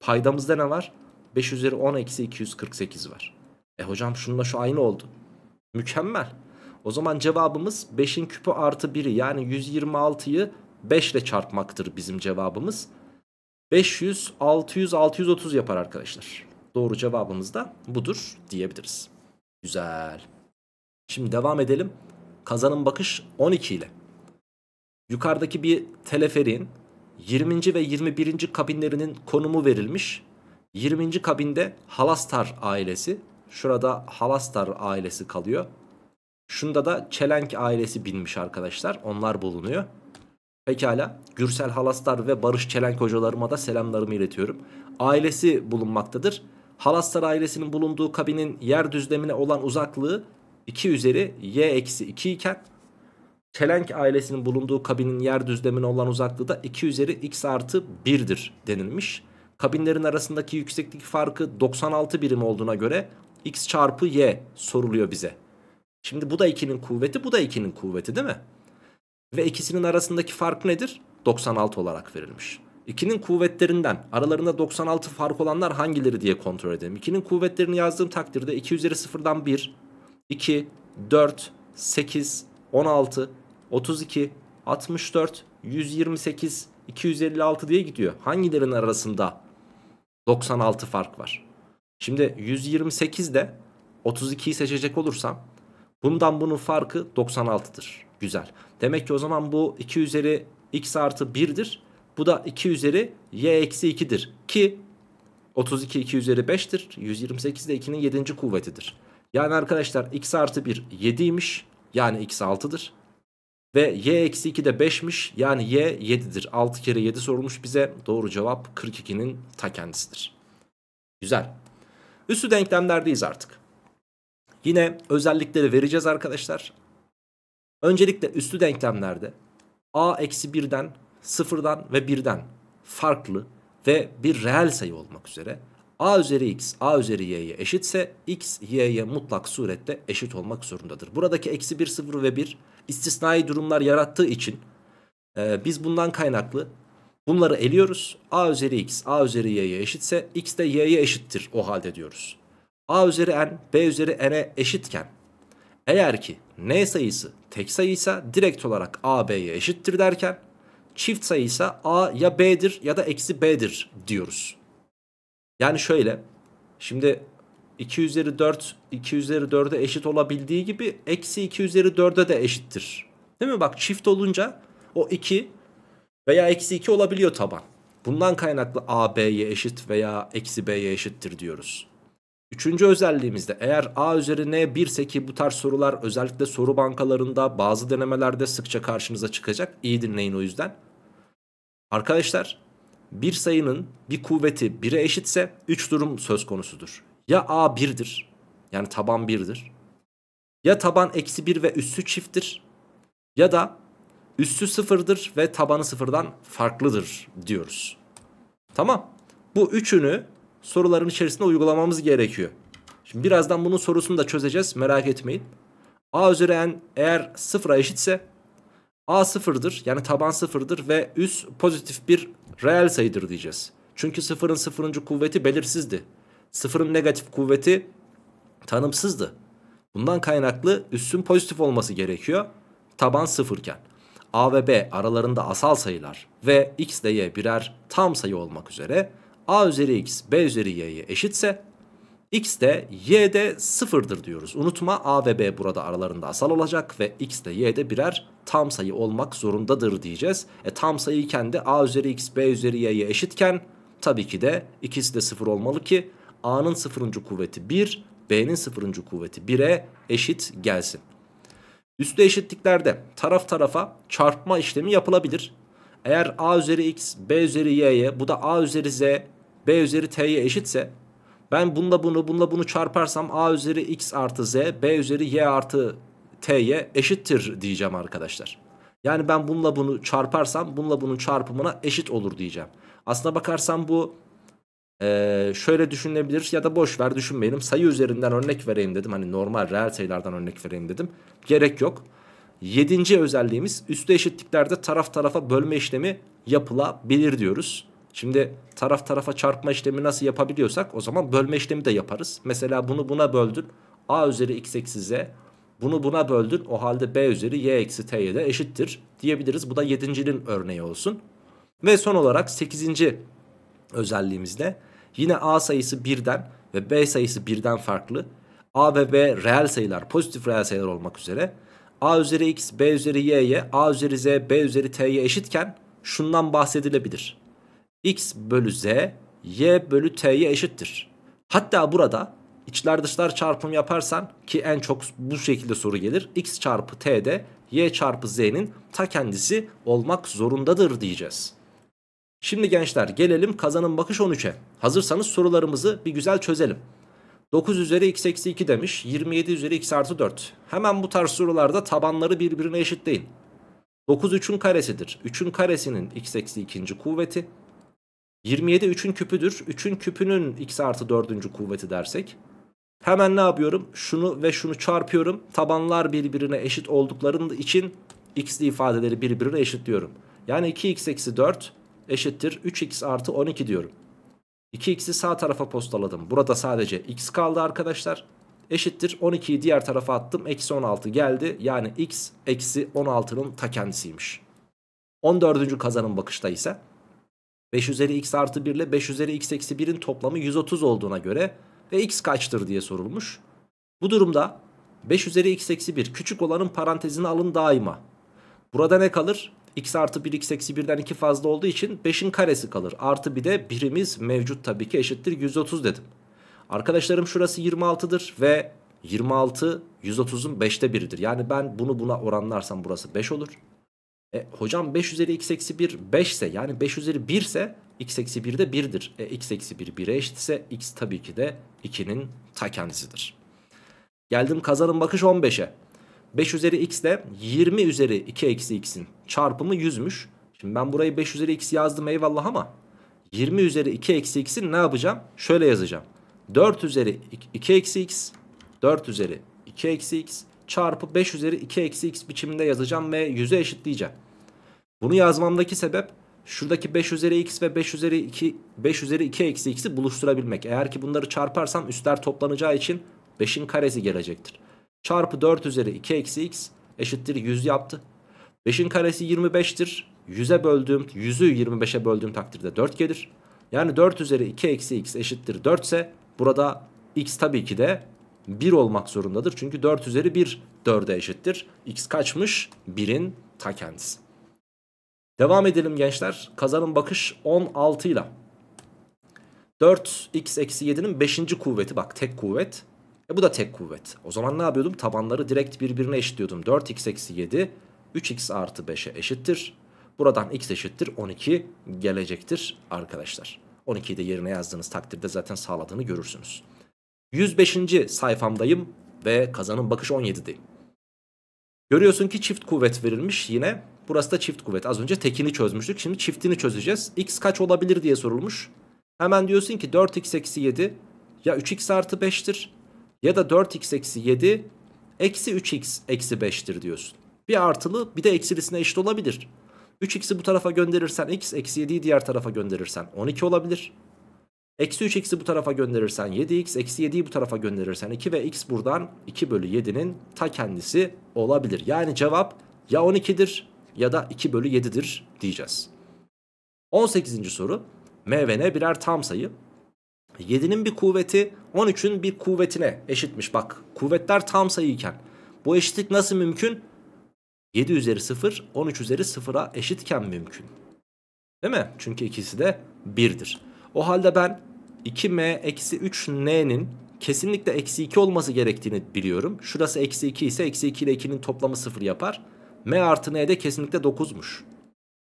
Paydamızda ne var? 5 üzeri 10 eksi 248 var. E hocam şununla şu aynı oldu. Mükemmel. O zaman cevabımız 5'in küpü artı 1'i yani 126'yı 5 ile çarpmaktır bizim cevabımız. 500, 600, 630 yapar arkadaşlar. Doğru cevabımız da budur diyebiliriz. Güzel. Şimdi devam edelim. Kazanın bakış 12 ile. Yukarıdaki bir teleferin 20. ve 21. kabinlerinin konumu verilmiş. 20. kabinde Halastar ailesi. Şurada Halastar ailesi kalıyor. Şunda da Çelenk ailesi binmiş arkadaşlar. Onlar bulunuyor. Pekala Gürsel Halastar ve Barış Çelenk hocalarıma da selamlarımı iletiyorum. Ailesi bulunmaktadır. Halastar ailesinin bulunduğu kabinin yer düzlemine olan uzaklığı 2 üzeri y eksi 2 iken çelenk ailesinin bulunduğu kabinin yer düzlemine olan uzaklığı da 2 üzeri x artı 1'dir denilmiş. Kabinlerin arasındaki yükseklik farkı 96 birim olduğuna göre x çarpı y soruluyor bize. Şimdi bu da 2'nin kuvveti bu da 2'nin kuvveti değil mi? Ve ikisinin arasındaki fark nedir? 96 olarak verilmiş. İkinin kuvvetlerinden aralarında 96 fark olanlar hangileri diye kontrol edelim. İkinin kuvvetlerini yazdığım takdirde 2 üzeri 0'dan 1, 2, 4, 8, 16, 32, 64, 128, 256 diye gidiyor. Hangilerinin arasında 96 fark var? Şimdi 128 de 32'yi seçecek olursam bundan bunun farkı 96'dır. Güzel. Demek ki o zaman bu 2 üzeri x artı 1'dir. Bu da 2 üzeri y eksi 2'dir. Ki 32 2 üzeri 5'tir. 128 de 2'nin 7. kuvvetidir. Yani arkadaşlar x artı 1 7'ymiş. Yani x 6'dır. Ve y eksi 2 de 5'miş. Yani y 7'dir. 6 kere 7 sorulmuş bize. Doğru cevap 42'nin ta kendisidir. Güzel. Üstü denklemlerdeyiz artık. Yine özellikleri vereceğiz arkadaşlar. Öncelikle üstü denklemlerde a eksi 1'den, 0'dan ve 1'den farklı ve bir reel sayı olmak üzere a üzeri x a üzeri y'ye eşitse x y'ye mutlak surette eşit olmak zorundadır. Buradaki eksi 1 0 ve 1 istisnai durumlar yarattığı için e, biz bundan kaynaklı bunları eliyoruz. a üzeri x a üzeri y'ye eşitse x de y'ye eşittir o halde diyoruz. a üzeri n b üzeri n'e eşitken eğer ki n sayısı tek sayıysa direkt olarak a b'ye eşittir derken çift sayıysa a ya b'dir ya da eksi b'dir diyoruz. Yani şöyle. Şimdi 2 üzeri 4 2 üzeri 4'e eşit olabildiği gibi eksi 2 üzeri 4'e de eşittir. Değil mi? Bak çift olunca o 2 veya eksi 2 olabiliyor taban. Bundan kaynaklı a b'ye eşit veya eksi b'ye eşittir diyoruz. Üçüncü özelliğimizde eğer a üzerine 1 ki bu tarz sorular özellikle soru bankalarında bazı denemelerde sıkça karşınıza çıkacak. İyi dinleyin o yüzden. Arkadaşlar bir sayının bir kuvveti 1'e eşitse 3 durum söz konusudur. Ya A 1'dir yani taban 1'dir. Ya taban eksi 1 ve üssü çifttir. Ya da üssü sıfırdır ve tabanı sıfırdan farklıdır diyoruz. Tamam. Bu üçünü soruların içerisinde uygulamamız gerekiyor. Şimdi birazdan bunun sorusunu da çözeceğiz merak etmeyin. A üzeri n eğer sıfıra eşitse A sıfırdır yani taban sıfırdır ve üs pozitif bir reel sayıdır diyeceğiz. Çünkü sıfırın sıfırıncı kuvveti belirsizdi. Sıfırın negatif kuvveti tanımsızdı. Bundan kaynaklı üssün pozitif olması gerekiyor. Taban sıfırken. A ve B aralarında asal sayılar ve x ile y birer tam sayı olmak üzere a üzeri x b üzeri y'ye eşitse x de y de sıfırdır diyoruz. Unutma a ve b burada aralarında asal olacak ve x de y de birer tam sayı olmak zorundadır diyeceğiz. E, tam sayı iken de a üzeri x b üzeri y'ye eşitken tabii ki de ikisi de sıfır olmalı ki a'nın sıfırıncı kuvveti 1 b'nin sıfırıncı kuvveti 1'e eşit gelsin. Üstte eşitliklerde taraf tarafa çarpma işlemi yapılabilir. Eğer a üzeri x b üzeri y'ye bu da a üzeri z b üzeri t'ye eşitse ben bununla bunu bununla bunu çarparsam a üzeri x artı z b üzeri y artı t'ye eşittir diyeceğim arkadaşlar. Yani ben bununla bunu çarparsam bununla bunun çarpımına eşit olur diyeceğim. Aslına bakarsam bu ee, şöyle düşünülebilir ya da boş ver düşünmeyelim. Sayı üzerinden örnek vereyim dedim. Hani normal reel sayılardan örnek vereyim dedim. Gerek yok. Yedinci özelliğimiz üstü eşitliklerde taraf tarafa bölme işlemi yapılabilir diyoruz. Şimdi taraf tarafa çarpma işlemi nasıl yapabiliyorsak o zaman bölme işlemi de yaparız. Mesela bunu buna böldün. A üzeri x eksi z. Bunu buna böldün. O halde b üzeri y eksi t'ye de eşittir diyebiliriz. Bu da yedincinin örneği olsun. Ve son olarak sekizinci özelliğimizde yine a sayısı birden ve b sayısı birden farklı. A ve B reel sayılar, pozitif reel sayılar olmak üzere. A üzeri X, B üzeri Y'ye, A üzeri Z, B üzeri T'ye eşitken şundan bahsedilebilir x bölü z y bölü t'ye eşittir. Hatta burada içler dışlar çarpım yaparsan ki en çok bu şekilde soru gelir. x çarpı t'de y çarpı z'nin ta kendisi olmak zorundadır diyeceğiz. Şimdi gençler gelelim kazanın bakış 13'e. Hazırsanız sorularımızı bir güzel çözelim. 9 üzeri x eksi 2 demiş. 27 üzeri x artı 4. Hemen bu tarz sorularda tabanları birbirine eşit eşitleyin. 9 3'ün karesidir. 3'ün karesinin x eksi 2. kuvveti. 27 3'ün küpüdür. 3'ün küpünün x artı 4. kuvveti dersek. Hemen ne yapıyorum? Şunu ve şunu çarpıyorum. Tabanlar birbirine eşit olduklarının için x'li ifadeleri birbirine eşitliyorum. Yani 2x eksi 4 eşittir 3x artı 12 diyorum. 2x'i sağ tarafa postaladım. Burada sadece x kaldı arkadaşlar. Eşittir 12'yi diğer tarafa attım. Eksi 16 geldi. Yani x eksi 16'nın ta kendisiymiş. 14. kazanın bakışta ise 5 üzeri x artı 1 ile 5 üzeri x eksi 1'in toplamı 130 olduğuna göre ve x kaçtır diye sorulmuş. Bu durumda 5 üzeri x eksi 1 küçük olanın parantezini alın daima. Burada ne kalır? x artı 1 x eksi 1'den 2 fazla olduğu için 5'in karesi kalır. Artı bir de birimiz mevcut tabii ki eşittir 130 dedim. Arkadaşlarım şurası 26'dır ve 26 130'un 5'te biridir. Yani ben bunu buna oranlarsam burası 5 olur. E, hocam 5 üzeri x eksi 1 5 ise yani 5 üzeri 1 ise x eksi 1 de 1'dir. E, x eksi 1 1'e eşitse x tabii ki de 2'nin ta kendisidir. Geldim kazanın bakış 15'e. 5 üzeri x ile 20 üzeri 2 eksi x'in çarpımı 100'müş. Şimdi ben burayı 5 üzeri x yazdım eyvallah ama 20 üzeri 2 eksi x'in ne yapacağım? Şöyle yazacağım. 4 üzeri 2 eksi x 4 üzeri 2 eksi x çarpı 5 üzeri 2 eksi x biçiminde yazacağım ve 100'e eşitleyeceğim. Bunu yazmamdaki sebep şuradaki 5 üzeri x ve 5 üzeri 2 5 üzeri 2 eksi x'i buluşturabilmek. Eğer ki bunları çarparsam üstler toplanacağı için 5'in karesi gelecektir. Çarpı 4 üzeri 2 eksi x eşittir 100 yaptı. 5'in karesi 25'tir. 100'e böldüğüm 100'ü 25'e böldüğüm takdirde 4 gelir. Yani 4 üzeri 2 eksi x eşittir 4 ise burada x tabii ki de 1 olmak zorundadır. Çünkü 4 üzeri 1 4'e eşittir. X kaçmış? 1'in ta kendisi. Devam edelim gençler. Kazanın bakış 16 ile. 4x eksi 7'nin 5. kuvveti bak tek kuvvet. E bu da tek kuvvet. O zaman ne yapıyordum? Tabanları direkt birbirine eşitliyordum. 4x eksi 7 3x artı 5'e eşittir. Buradan x eşittir 12 gelecektir arkadaşlar. 12'yi de yerine yazdığınız takdirde zaten sağladığını görürsünüz. 105. sayfamdayım ve kazanın bakış 17'deyim. Görüyorsun ki çift kuvvet verilmiş yine. Burası da çift kuvvet. Az önce tekini çözmüştük. Şimdi çiftini çözeceğiz. X kaç olabilir diye sorulmuş. Hemen diyorsun ki 4x eksi 7 ya 3x artı 5'tir ya da 4x eksi 7 eksi 3x eksi 5'tir diyorsun. Bir artılı bir de eksilisine eşit olabilir. 3x'i bu tarafa gönderirsen x eksi 7'yi diğer tarafa gönderirsen 12 olabilir. Eksi 3 x'i bu tarafa gönderirsen 7x, eksi 7'yi bu tarafa gönderirsen 2 ve x buradan 2 bölü 7'nin ta kendisi olabilir. Yani cevap ya 12'dir ya da 2 bölü 7'dir diyeceğiz. 18. soru m ve n birer tam sayı. 7'nin bir kuvveti 13'ün bir kuvvetine eşitmiş. Bak kuvvetler tam sayıyken bu eşitlik nasıl mümkün? 7 üzeri 0 13 üzeri 0'a eşitken mümkün. Değil mi? Çünkü ikisi de 1'dir. O halde ben 2m eksi 3n'nin kesinlikle eksi 2 olması gerektiğini biliyorum. Şurası eksi 2 ise eksi 2 ile 2'nin toplamı 0 yapar. m artı n de kesinlikle 9'muş.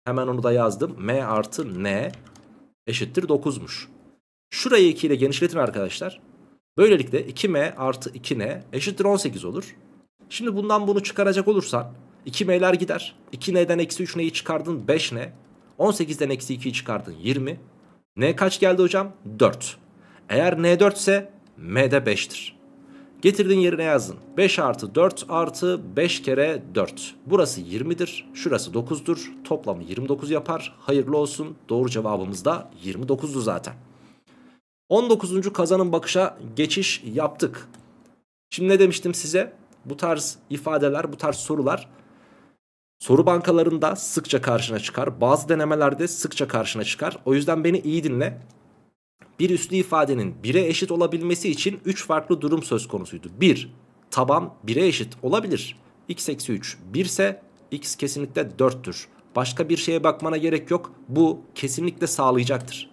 Hemen onu da yazdım. m artı n eşittir 9'muş. Şurayı 2 ile genişletin arkadaşlar. Böylelikle 2m artı 2n eşittir 18 olur. Şimdi bundan bunu çıkaracak olursan 2m'ler gider. 2n'den eksi 3n'yi çıkardın 5n. 18'den eksi 2'yi çıkardın 20. N kaç geldi hocam? 4. Eğer N4 ise M de 5'tir. Getirdiğin yerine yazdın. 5 artı 4 artı 5 kere 4. Burası 20'dir. Şurası 9'dur. Toplamı 29 yapar. Hayırlı olsun. Doğru cevabımız da 29'du zaten. 19. kazanın bakışa geçiş yaptık. Şimdi ne demiştim size? Bu tarz ifadeler, bu tarz sorular Soru bankalarında sıkça karşına çıkar. Bazı denemelerde sıkça karşına çıkar. O yüzden beni iyi dinle. Bir üslü ifadenin 1'e eşit olabilmesi için 3 farklı durum söz konusuydu. 1. Taban 1'e eşit olabilir. x eksi 3 1 ise x kesinlikle 4'tür. Başka bir şeye bakmana gerek yok. Bu kesinlikle sağlayacaktır.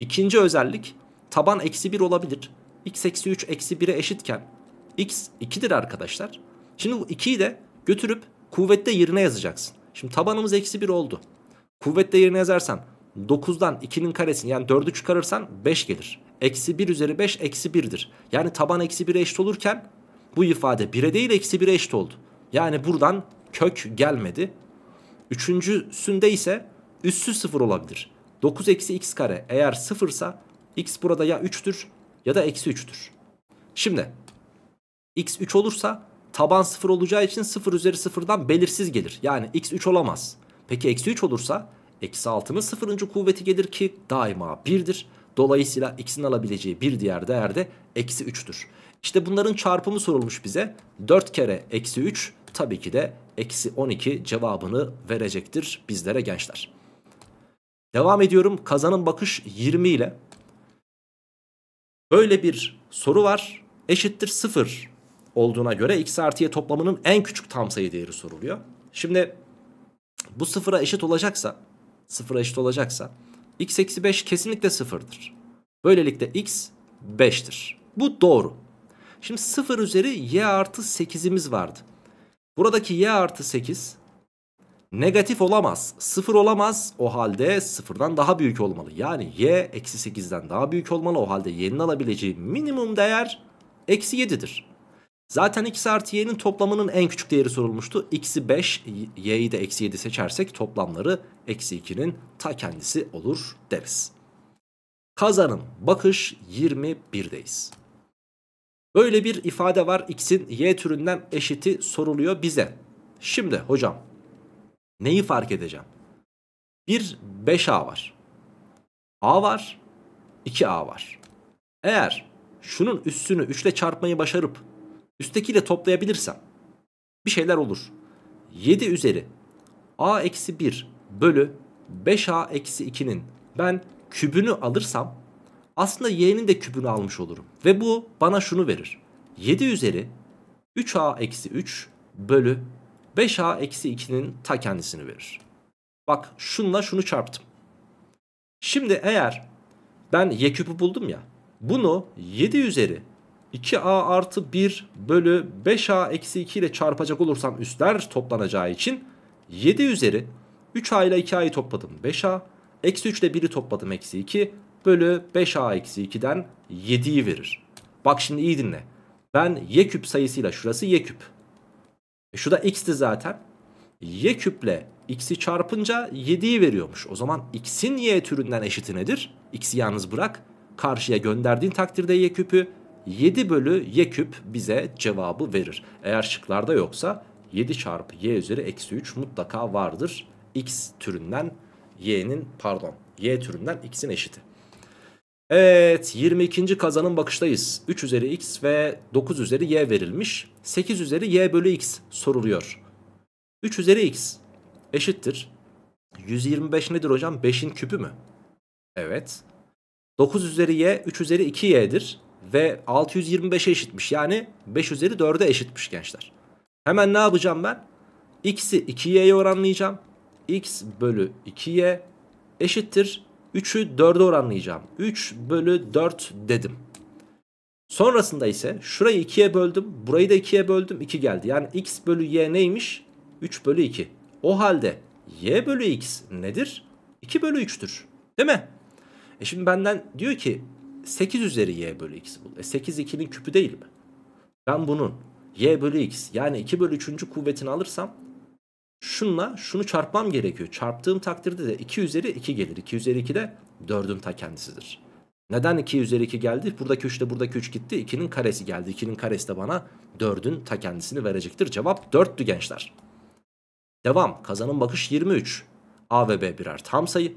İkinci özellik taban eksi 1 olabilir. x eksi 3 eksi 1'e eşitken x 2'dir arkadaşlar. Şimdi bu 2'yi de götürüp Kuvvette yerine yazacaksın. Şimdi tabanımız eksi 1 oldu. Kuvvette yerine yazarsan 9'dan 2'nin karesini yani 4'ü çıkarırsan 5 gelir. Eksi 1 üzeri 5 eksi 1'dir. Yani taban eksi 1'e eşit olurken bu ifade 1'e değil eksi 1'e eşit oldu. Yani buradan kök gelmedi. Üçüncüsünde ise üssü 0 olabilir. 9 eksi x kare eğer 0 ise x burada ya 3'tür ya da eksi 3'tür. Şimdi x 3 olursa taban 0 olacağı için 0 üzeri 0'dan belirsiz gelir. Yani x 3 olamaz. Peki eksi 3 olursa eksi 6'nın 0. kuvveti gelir ki daima 1'dir. Dolayısıyla x'in alabileceği bir diğer değer de eksi 3'tür. İşte bunların çarpımı sorulmuş bize. 4 kere eksi 3 tabii ki de eksi 12 cevabını verecektir bizlere gençler. Devam ediyorum. Kazanın bakış 20 ile. Böyle bir soru var. Eşittir 0 olduğuna göre x artı y toplamının en küçük tam sayı değeri soruluyor. Şimdi bu sıfıra eşit olacaksa sıfıra eşit olacaksa x eksi 5 kesinlikle sıfırdır. Böylelikle x 5'tir. Bu doğru. Şimdi sıfır üzeri y artı 8'imiz vardı. Buradaki y artı 8 negatif olamaz. sıfır olamaz. O halde sıfırdan daha büyük olmalı. Yani y eksi 8'den daha büyük olmalı. O halde y'nin alabileceği minimum değer eksi 7'dir. Zaten x artı y'nin toplamının en küçük değeri sorulmuştu. x'i 5, y'yi de eksi 7 seçersek toplamları eksi 2'nin ta kendisi olur deriz. Kazanım bakış 21'deyiz. Böyle bir ifade var x'in y türünden eşiti soruluyor bize. Şimdi hocam neyi fark edeceğim? Bir 5a var. a var 2a var. Eğer şunun üssünü 3 ile çarpmayı başarıp Üsttekiyle toplayabilirsem bir şeyler olur. 7 üzeri a eksi 1 bölü 5a eksi 2'nin ben kübünü alırsam aslında y'nin de kübünü almış olurum. Ve bu bana şunu verir. 7 üzeri 3a eksi 3 bölü 5a eksi 2'nin ta kendisini verir. Bak şunla şunu çarptım. Şimdi eğer ben y küpü buldum ya. Bunu 7 üzeri 2a artı 1 bölü 5a eksi 2 ile çarpacak olursam üstler toplanacağı için 7 üzeri 3a ile 2a'yı topladım 5a. Eksi 3 ile 1'i topladım eksi 2 bölü 5a eksi 2'den 7'yi verir. Bak şimdi iyi dinle. Ben y küp sayısıyla şurası y küp. E şu da x'ti zaten. y küple x'i çarpınca 7'yi veriyormuş. O zaman x'in y türünden eşiti nedir? x'i yalnız bırak. Karşıya gönderdiğin takdirde y küpü 7 bölü y küp bize cevabı verir. Eğer şıklarda yoksa 7 çarpı y üzeri eksi 3 mutlaka vardır. X türünden y'nin pardon y türünden x'in eşiti. Evet 22. kazanın bakıştayız. 3 üzeri x ve 9 üzeri y verilmiş. 8 üzeri y bölü x soruluyor. 3 üzeri x eşittir. 125 nedir hocam? 5'in küpü mü? Evet. 9 üzeri y 3 üzeri 2y'dir ve 625'e eşitmiş. Yani 5 üzeri 4'e eşitmiş gençler. Hemen ne yapacağım ben? X'i 2y'ye oranlayacağım. X bölü 2y eşittir. 3'ü 4'e oranlayacağım. 3 bölü 4 dedim. Sonrasında ise şurayı 2'ye böldüm. Burayı da 2'ye böldüm. 2 geldi. Yani x bölü y neymiş? 3 bölü 2. O halde y bölü x nedir? 2 bölü 3'tür. Değil mi? E şimdi benden diyor ki 8 üzeri y bölü x bul. E 8 2'nin küpü değil mi? Ben bunun y bölü x yani 2 bölü 3. kuvvetini alırsam şunla şunu çarpmam gerekiyor. Çarptığım takdirde de 2 üzeri 2 gelir. 2 üzeri 2 de 4'ün ta kendisidir. Neden 2 üzeri 2 geldi? Buradaki 3 de buradaki 3 gitti. 2'nin karesi geldi. 2'nin karesi de bana 4'ün ta kendisini verecektir. Cevap 4'tü gençler. Devam. Kazanın bakış 23. A ve B birer tam sayı.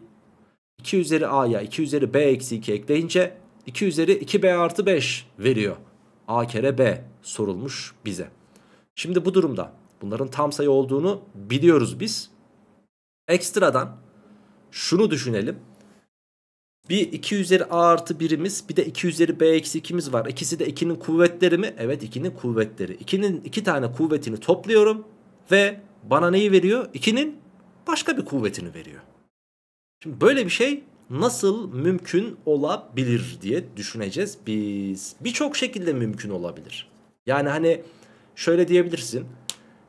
2 üzeri A'ya 2 üzeri B eksi 2 ekleyince 2 üzeri 2b artı 5 veriyor. a kere b sorulmuş bize. Şimdi bu durumda bunların tam sayı olduğunu biliyoruz biz. Ekstradan şunu düşünelim. Bir 2 üzeri a artı 1'imiz bir de 2 üzeri b eksi 2'miz var. İkisi de 2'nin kuvvetleri mi? Evet 2'nin kuvvetleri. 2'nin 2 tane kuvvetini topluyorum ve bana neyi veriyor? 2'nin başka bir kuvvetini veriyor. Şimdi böyle bir şey nasıl mümkün olabilir diye düşüneceğiz biz. Birçok şekilde mümkün olabilir. Yani hani şöyle diyebilirsin.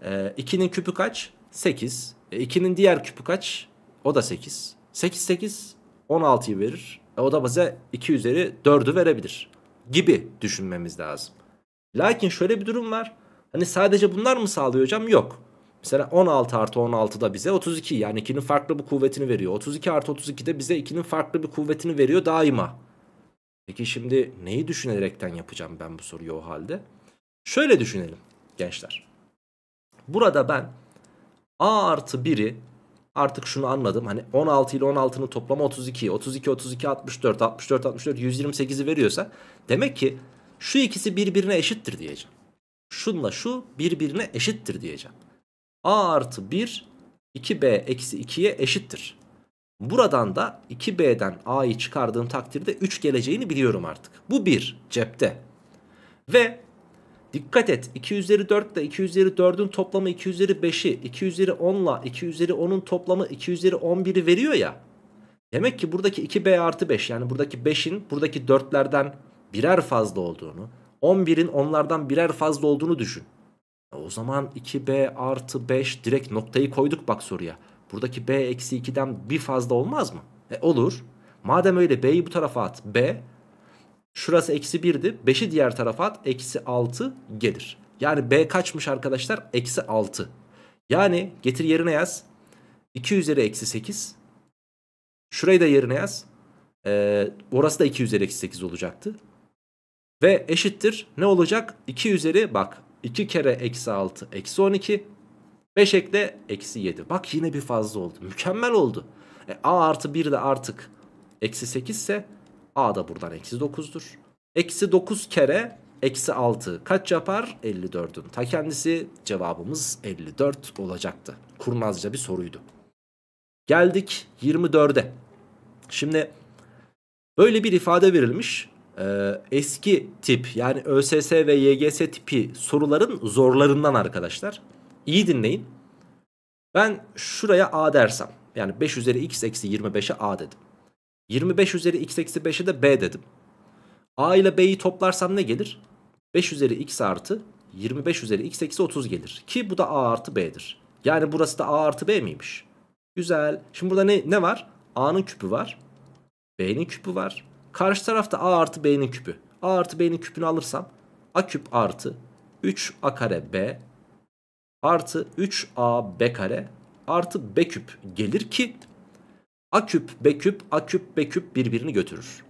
2'nin ee, e, küpü kaç? 8. 2'nin e, diğer küpü kaç? O da 8. 8 8 16'yı verir. E, o da bize 2 üzeri 4'ü verebilir gibi düşünmemiz lazım. Lakin şöyle bir durum var. Hani sadece bunlar mı sağlıyor hocam? Yok. Mesela 16 artı 16 da bize 32 yani 2'nin farklı bir kuvvetini veriyor. 32 artı 32 de bize 2'nin farklı bir kuvvetini veriyor daima. Peki şimdi neyi düşünerekten yapacağım ben bu soruyu o halde? Şöyle düşünelim gençler. Burada ben a artı 1'i artık şunu anladım. Hani 16 ile 16'nın toplamı 32. 32, 32, 64, 64, 64, 128'i veriyorsa demek ki şu ikisi birbirine eşittir diyeceğim. Şunla şu birbirine eşittir diyeceğim. A artı 1 2B eksi 2'ye eşittir. Buradan da 2B'den A'yı çıkardığım takdirde 3 geleceğini biliyorum artık. Bu 1 cepte. Ve dikkat et 2 üzeri 4 ile 2 üzeri 4'ün toplamı 2 üzeri 5'i 2 üzeri 10 ile 2 üzeri 10'un toplamı 2 üzeri 11'i veriyor ya. Demek ki buradaki 2B artı 5 yani buradaki 5'in buradaki 4'lerden birer fazla olduğunu 11'in onlardan birer fazla olduğunu düşün. E, o zaman 2b artı 5 direkt noktayı koyduk bak soruya. Buradaki b eksi 2'den bir fazla olmaz mı? E olur. Madem öyle b'yi bu tarafa at. b şurası eksi 1'di. 5'i diğer tarafa at. Eksi 6 gelir. Yani b kaçmış arkadaşlar? Eksi 6. Yani getir yerine yaz. 2 üzeri eksi 8. Şurayı da yerine yaz. Ee, orası da 2 üzeri eksi 8 olacaktı. Ve eşittir ne olacak? 2 üzeri bak 2 kere eksi 6 eksi 12. 5 ekle eksi 7. Bak yine bir fazla oldu. Mükemmel oldu. E, a artı 1 de artık eksi 8 ise a da buradan eksi 9'dur. Eksi 9 kere eksi 6 kaç yapar? 54'ün ta kendisi cevabımız 54 olacaktı. Kurnazca bir soruydu. Geldik 24'e. Şimdi böyle bir ifade verilmiş e, eski tip yani ÖSS ve YGS tipi soruların zorlarından arkadaşlar. İyi dinleyin. Ben şuraya A dersem yani 5 üzeri x eksi 25'e A dedim. 25 üzeri x eksi 5'e de B dedim. A ile B'yi toplarsam ne gelir? 5 üzeri x artı 25 üzeri x eksi 30 gelir. Ki bu da A artı B'dir. Yani burası da A artı B miymiş? Güzel. Şimdi burada ne, ne var? A'nın küpü var. B'nin küpü var. Karşı tarafta a artı b'nin küpü. a artı b'nin küpünü alırsam a küp artı 3a kare b artı 3 a b kare artı b küp gelir ki a küp b küp a küp b küp birbirini götürür.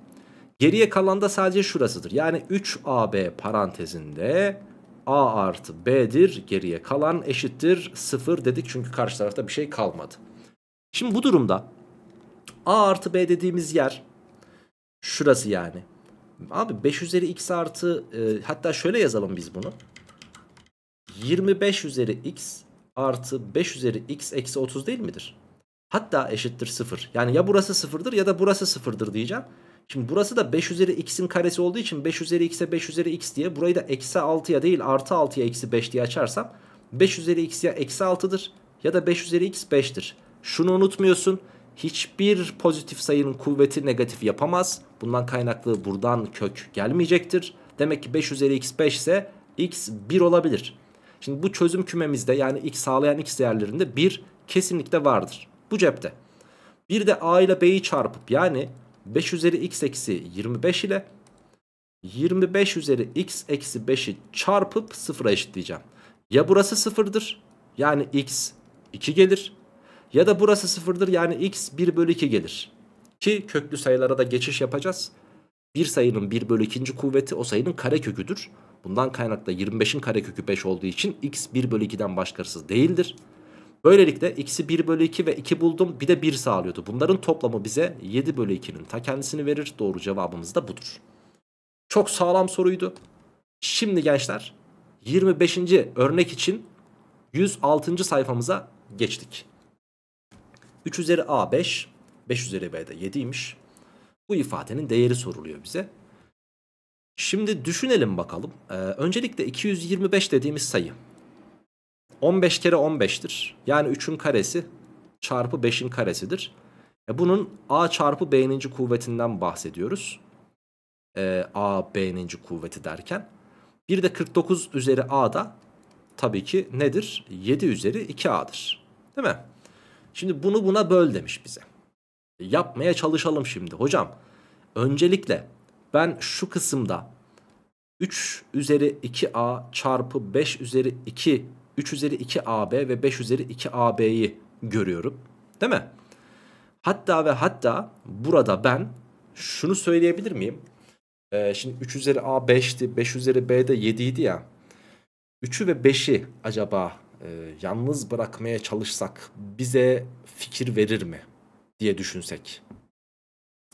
Geriye kalan da sadece şurasıdır. Yani 3ab parantezinde a artı b'dir. Geriye kalan eşittir 0 dedik çünkü karşı tarafta bir şey kalmadı. Şimdi bu durumda a artı b dediğimiz yer Şurası yani. Abi 5 üzeri x artı e, hatta şöyle yazalım biz bunu. 25 üzeri x artı 5 üzeri x eksi 30 değil midir? Hatta eşittir 0. Yani ya burası 0'dır ya da burası 0'dır diyeceğim. Şimdi burası da 5 üzeri x'in karesi olduğu için 5 üzeri x'e 5 üzeri x diye burayı da eksi 6'ya değil artı 6'ya eksi 5 diye açarsam 5 üzeri x ya eksi 6'dır ya da 5 üzeri x 5'tir. Şunu unutmuyorsun hiçbir pozitif sayının kuvveti negatif yapamaz. Bundan kaynaklı buradan kök gelmeyecektir. Demek ki 5 üzeri x5 ise x 1 olabilir. Şimdi bu çözüm kümemizde yani x sağlayan x değerlerinde 1 kesinlikle vardır. Bu cepte. Bir de a ile b'yi çarpıp yani 5 üzeri x eksi 25 ile 25 üzeri x eksi 5'i çarpıp sıfıra eşitleyeceğim. Ya burası sıfırdır yani x 2 gelir ya da burası sıfırdır yani x 1 bölü 2 gelir. Ki köklü sayılara da geçiş yapacağız. Bir sayının 1 bölü 2. kuvveti o sayının kareköküdür. Bundan kaynakla 25'in karekökü 5 olduğu için x 1 bölü 2'den başkasız değildir. Böylelikle x'i 1 bölü 2 ve 2 buldum bir de 1 sağlıyordu. Bunların toplamı bize 7 bölü 2'nin ta kendisini verir. Doğru cevabımız da budur. Çok sağlam soruydu. Şimdi gençler 25. örnek için 106. sayfamıza geçtik. 3 üzeri A 5. 5 üzeri B de 7'ymiş. Bu ifadenin değeri soruluyor bize. Şimdi düşünelim bakalım. Ee, öncelikle 225 dediğimiz sayı. 15 kere 15'tir. Yani 3'ün karesi çarpı 5'in karesidir. E bunun A çarpı B'nin kuvvetinden bahsediyoruz. E, A B'nin kuvveti derken. Bir de 49 üzeri A da tabii ki nedir? 7 üzeri 2A'dır. Değil mi? Şimdi bunu buna böl demiş bize. Yapmaya çalışalım şimdi. Hocam öncelikle ben şu kısımda 3 üzeri 2a çarpı 5 üzeri 2 3 üzeri 2ab ve 5 üzeri 2ab'yi görüyorum. Değil mi? Hatta ve hatta burada ben şunu söyleyebilir miyim? Ee, şimdi 3 üzeri a 5'ti 5 üzeri b de 7 idi ya. 3'ü ve 5'i acaba e, yalnız bırakmaya çalışsak bize fikir verir mi diye düşünsek.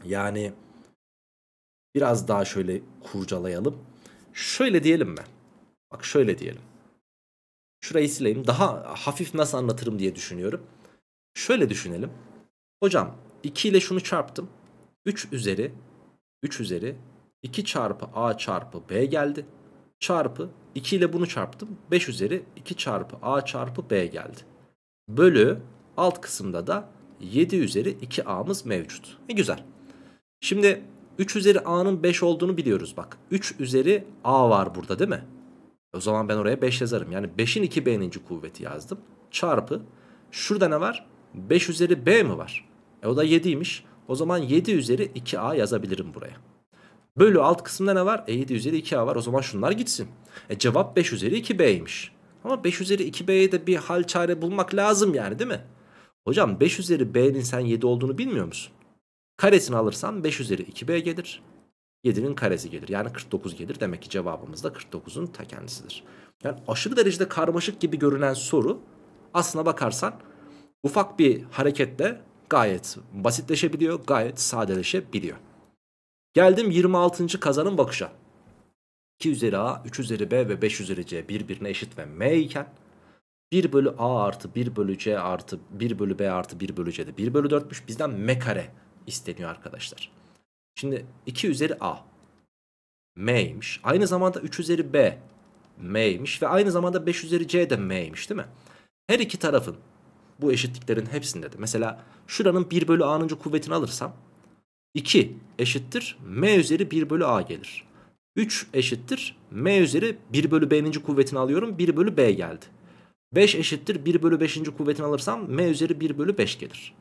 Yani biraz daha şöyle kurcalayalım. Şöyle diyelim mi? Bak şöyle diyelim. Şurayı sileyim. Daha hafif nasıl anlatırım diye düşünüyorum. Şöyle düşünelim. Hocam 2 ile şunu çarptım. 3 üzeri 3 üzeri 2 çarpı a çarpı b geldi çarpı 2 ile bunu çarptım. 5 üzeri 2 çarpı a çarpı b geldi. Bölü alt kısımda da 7 üzeri 2a'mız mevcut. Ne güzel. Şimdi 3 üzeri a'nın 5 olduğunu biliyoruz bak. 3 üzeri a var burada değil mi? O zaman ben oraya 5 yazarım. Yani 5'in 2 b'ninci kuvveti yazdım. Çarpı. Şurada ne var? 5 üzeri b mi var? E o da 7'ymiş. O zaman 7 üzeri 2a yazabilirim buraya. Bölü alt kısımda ne var? E 7 üzeri 2A var. O zaman şunlar gitsin. E cevap 5 üzeri 2B'ymiş. Ama 5 üzeri 2B'ye de bir hal çare bulmak lazım yani değil mi? Hocam 5 üzeri B'nin sen 7 olduğunu bilmiyor musun? Karesini alırsan 5 üzeri 2B gelir. 7'nin karesi gelir. Yani 49 gelir. Demek ki cevabımız da 49'un ta kendisidir. Yani aşırı derecede karmaşık gibi görünen soru aslına bakarsan ufak bir hareketle gayet basitleşebiliyor, gayet sadeleşebiliyor. Geldim 26. kazanın bakışa. 2 üzeri a, 3 üzeri b ve 5 üzeri c birbirine eşit ve m iken 1 bölü a artı 1 bölü c artı 1 bölü b artı 1 bölü c de 1 bölü 4'müş. Bizden m kare isteniyor arkadaşlar. Şimdi 2 üzeri a m'ymiş. Aynı zamanda 3 üzeri b m'ymiş ve aynı zamanda 5 üzeri c de m'ymiş değil mi? Her iki tarafın bu eşitliklerin hepsinde de mesela şuranın 1 bölü a'nınca kuvvetini alırsam 2 eşittir m üzeri 1 bölü a gelir. 3 eşittir m üzeri 1 bölü b'nin kuvvetini alıyorum 1 bölü b geldi. 5 eşittir 1 bölü 5. kuvvetini alırsam m üzeri 1 bölü 5 gelir.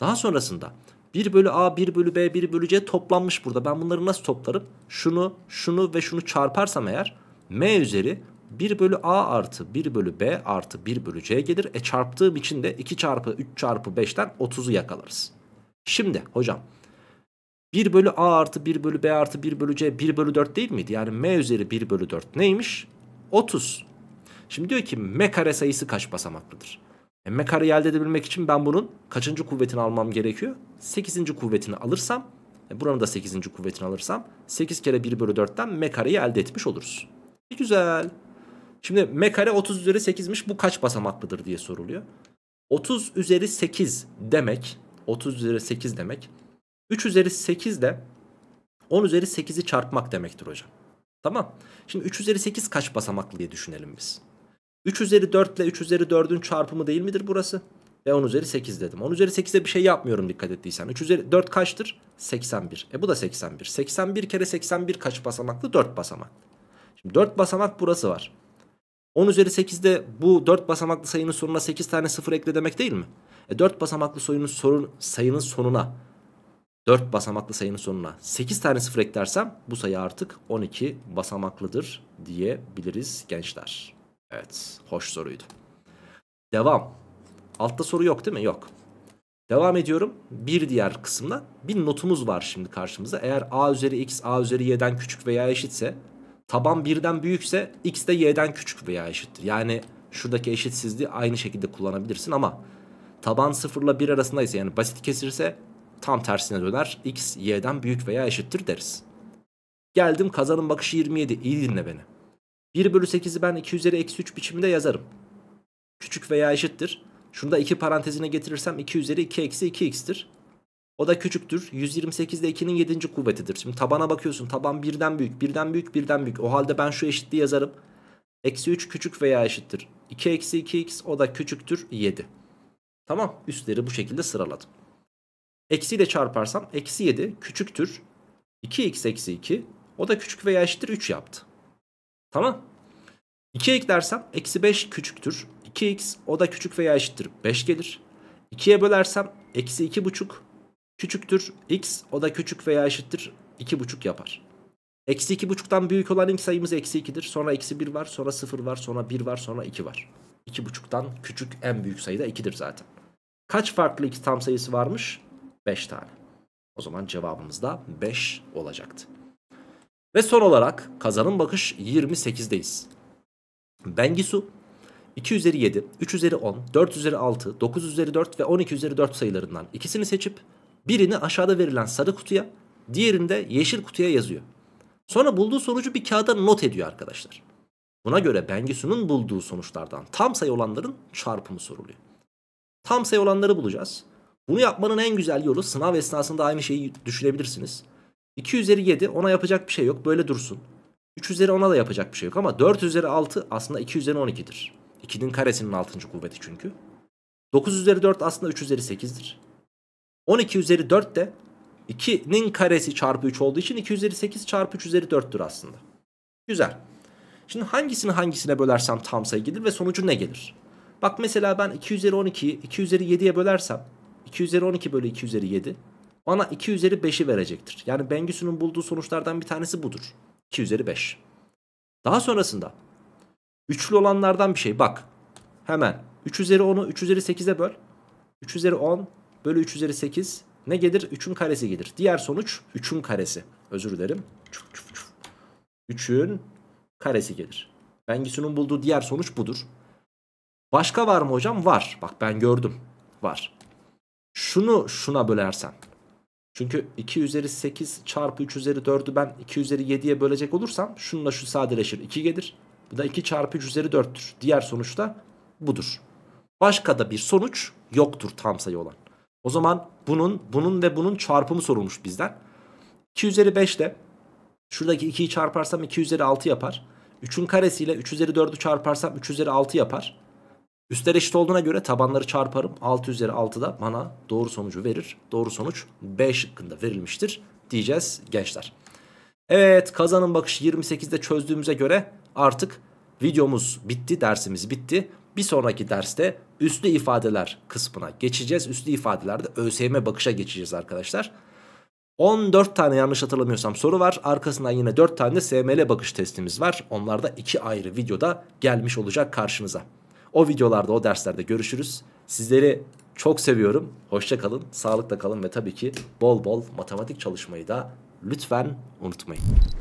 Daha sonrasında 1 bölü a 1 bölü b 1 bölü c toplanmış burada. Ben bunları nasıl toplarım? Şunu şunu ve şunu çarparsam eğer m üzeri 1 bölü a artı 1 bölü b artı 1 bölü c gelir. E çarptığım için de 2 çarpı 3 çarpı 5'ten 30'u yakalarız. Şimdi hocam 1 bölü a artı 1 bölü b artı 1 bölü c 1 bölü 4 değil miydi? Yani m üzeri 1 bölü 4 neymiş? 30. Şimdi diyor ki m kare sayısı kaç basamaklıdır? E, m kareyi elde edebilmek için ben bunun kaçıncı kuvvetini almam gerekiyor? 8. kuvvetini alırsam, e, buranın da 8. kuvvetini alırsam 8 kere 1 bölü 4'ten m kareyi elde etmiş oluruz. E, güzel. Şimdi m kare 30 üzeri 8'miş bu kaç basamaklıdır diye soruluyor. 30 üzeri 8 demek, 30 üzeri 8 demek 3 üzeri 8 de 10 üzeri 8'i çarpmak demektir hocam. Tamam. Şimdi 3 üzeri 8 kaç basamaklı diye düşünelim biz. 3 üzeri 4 ile 3 üzeri 4'ün çarpımı değil midir burası? Ve 10 üzeri 8 dedim. 10 üzeri 8'e bir şey yapmıyorum dikkat ettiysen. 3 üzeri 4 kaçtır? 81. E bu da 81. 81 kere 81 kaç basamaklı? 4 basamak. Şimdi 4 basamak burası var. 10 üzeri 8'de bu 4 basamaklı sayının sonuna 8 tane 0 ekle demek değil mi? E 4 basamaklı sayının, sorun, sayının sonuna 4 basamaklı sayının sonuna 8 tane sıfır eklersem bu sayı artık 12 basamaklıdır diyebiliriz gençler. Evet hoş soruydu. Devam. Altta soru yok değil mi? Yok. Devam ediyorum. Bir diğer kısımda bir notumuz var şimdi karşımıza. Eğer a üzeri x a üzeri y'den küçük veya eşitse taban birden büyükse x de y'den küçük veya eşittir. Yani şuradaki eşitsizliği aynı şekilde kullanabilirsin ama taban sıfırla bir arasındaysa yani basit kesirse tam tersine döner. X, Y'den büyük veya eşittir deriz. Geldim kazanın bakışı 27. İyi dinle beni. 1 bölü 8'i ben 2 üzeri eksi 3 biçiminde yazarım. Küçük veya eşittir. Şunu da 2 parantezine getirirsem 2 üzeri 2 eksi 2x'tir. O da küçüktür. 128 de 2'nin 7. kuvvetidir. Şimdi tabana bakıyorsun. Taban 1'den büyük, 1'den büyük, 1'den büyük. O halde ben şu eşitliği yazarım. Eksi 3 küçük veya eşittir. 2 eksi 2x o da küçüktür 7. Tamam. Üstleri bu şekilde sıraladım. Eksi Eksiyle çarparsam eksi 7 küçüktür. 2x eksi 2 o da küçük veya eşittir 3 yaptı. Tamam. 2 eklersem eksi 5 küçüktür. 2x o da küçük veya eşittir 5 gelir. 2'ye bölersem eksi 2 buçuk küçüktür. x o da küçük veya eşittir 2 buçuk yapar. Eksi 2 buçuktan büyük olan ilk sayımız eksi 2'dir. Sonra eksi 1 var sonra 0 var sonra 1 var sonra 2 var. 2 buçuktan küçük en büyük sayı da 2'dir zaten. Kaç farklı iki tam sayısı varmış? 5 tane. O zaman cevabımız da 5 olacaktı. Ve son olarak kazanın bakış 28'deyiz. Bengisu 2 üzeri 7, 3 üzeri 10, 4 üzeri 6, 9 üzeri 4 ve 12 üzeri 4 sayılarından ikisini seçip birini aşağıda verilen sarı kutuya, diğerini de yeşil kutuya yazıyor. Sonra bulduğu sonucu bir kağıda not ediyor arkadaşlar. Buna göre Bengisu'nun bulduğu sonuçlardan tam sayı olanların çarpımı soruluyor. Tam sayı olanları bulacağız. Bunu yapmanın en güzel yolu sınav esnasında aynı şeyi düşünebilirsiniz. 2 üzeri 7 ona yapacak bir şey yok böyle dursun. 3 üzeri 10'a da yapacak bir şey yok ama 4 üzeri 6 aslında 2 üzeri 12'dir. 2'nin karesinin 6. kuvveti çünkü. 9 üzeri 4 aslında 3 üzeri 8'dir. 12 üzeri 4 de 2'nin karesi çarpı 3 olduğu için 2 üzeri 8 çarpı 3 üzeri 4'tür aslında. Güzel. Şimdi hangisini hangisine bölersem tam sayı gelir ve sonucu ne gelir? Bak mesela ben 2 üzeri 12'yi 2 üzeri 7'ye bölersem 2 üzeri 12 bölü 2 üzeri 7 bana 2 üzeri 5'i verecektir. Yani Bengüsü'nün bulduğu sonuçlardan bir tanesi budur. 2 üzeri 5. Daha sonrasında üçlü olanlardan bir şey bak. Hemen 3 üzeri 10'u 3 üzeri 8'e böl. 3 üzeri 10 bölü 3 üzeri 8 ne gelir? 3'ün karesi gelir. Diğer sonuç 3'ün karesi. Özür dilerim. 3'ün karesi gelir. Bengüsü'nün bulduğu diğer sonuç budur. Başka var mı hocam? Var. Bak ben gördüm. Var. Şunu şuna bölersen. Çünkü 2 üzeri 8 çarpı 3 üzeri 4'ü ben 2 üzeri 7'ye bölecek olursam şununla şu sadeleşir 2 gelir. Bu da 2 çarpı 3 üzeri 4'tür. Diğer sonuç da budur. Başka da bir sonuç yoktur tam sayı olan. O zaman bunun bunun ve bunun çarpımı sorulmuş bizden. 2 üzeri 5 de şuradaki 2'yi çarparsam 2 üzeri 6 yapar. 3'ün karesiyle 3 üzeri 4'ü çarparsam 3 üzeri 6 yapar. Üstler eşit olduğuna göre tabanları çarparım. 6 üzeri 6 da bana doğru sonucu verir. Doğru sonuç 5 şıkkında verilmiştir diyeceğiz gençler. Evet kazanın bakış 28'de çözdüğümüze göre artık videomuz bitti, dersimiz bitti. Bir sonraki derste üslü ifadeler kısmına geçeceğiz. Üslü ifadelerde ÖSYM bakışa geçeceğiz arkadaşlar. 14 tane yanlış hatırlamıyorsam soru var. Arkasından yine 4 tane de SML bakış testimiz var. Onlar da iki ayrı videoda gelmiş olacak karşınıza. O videolarda, o derslerde görüşürüz. Sizleri çok seviyorum. Hoşça kalın, sağlıkla kalın ve tabii ki bol bol matematik çalışmayı da lütfen unutmayın.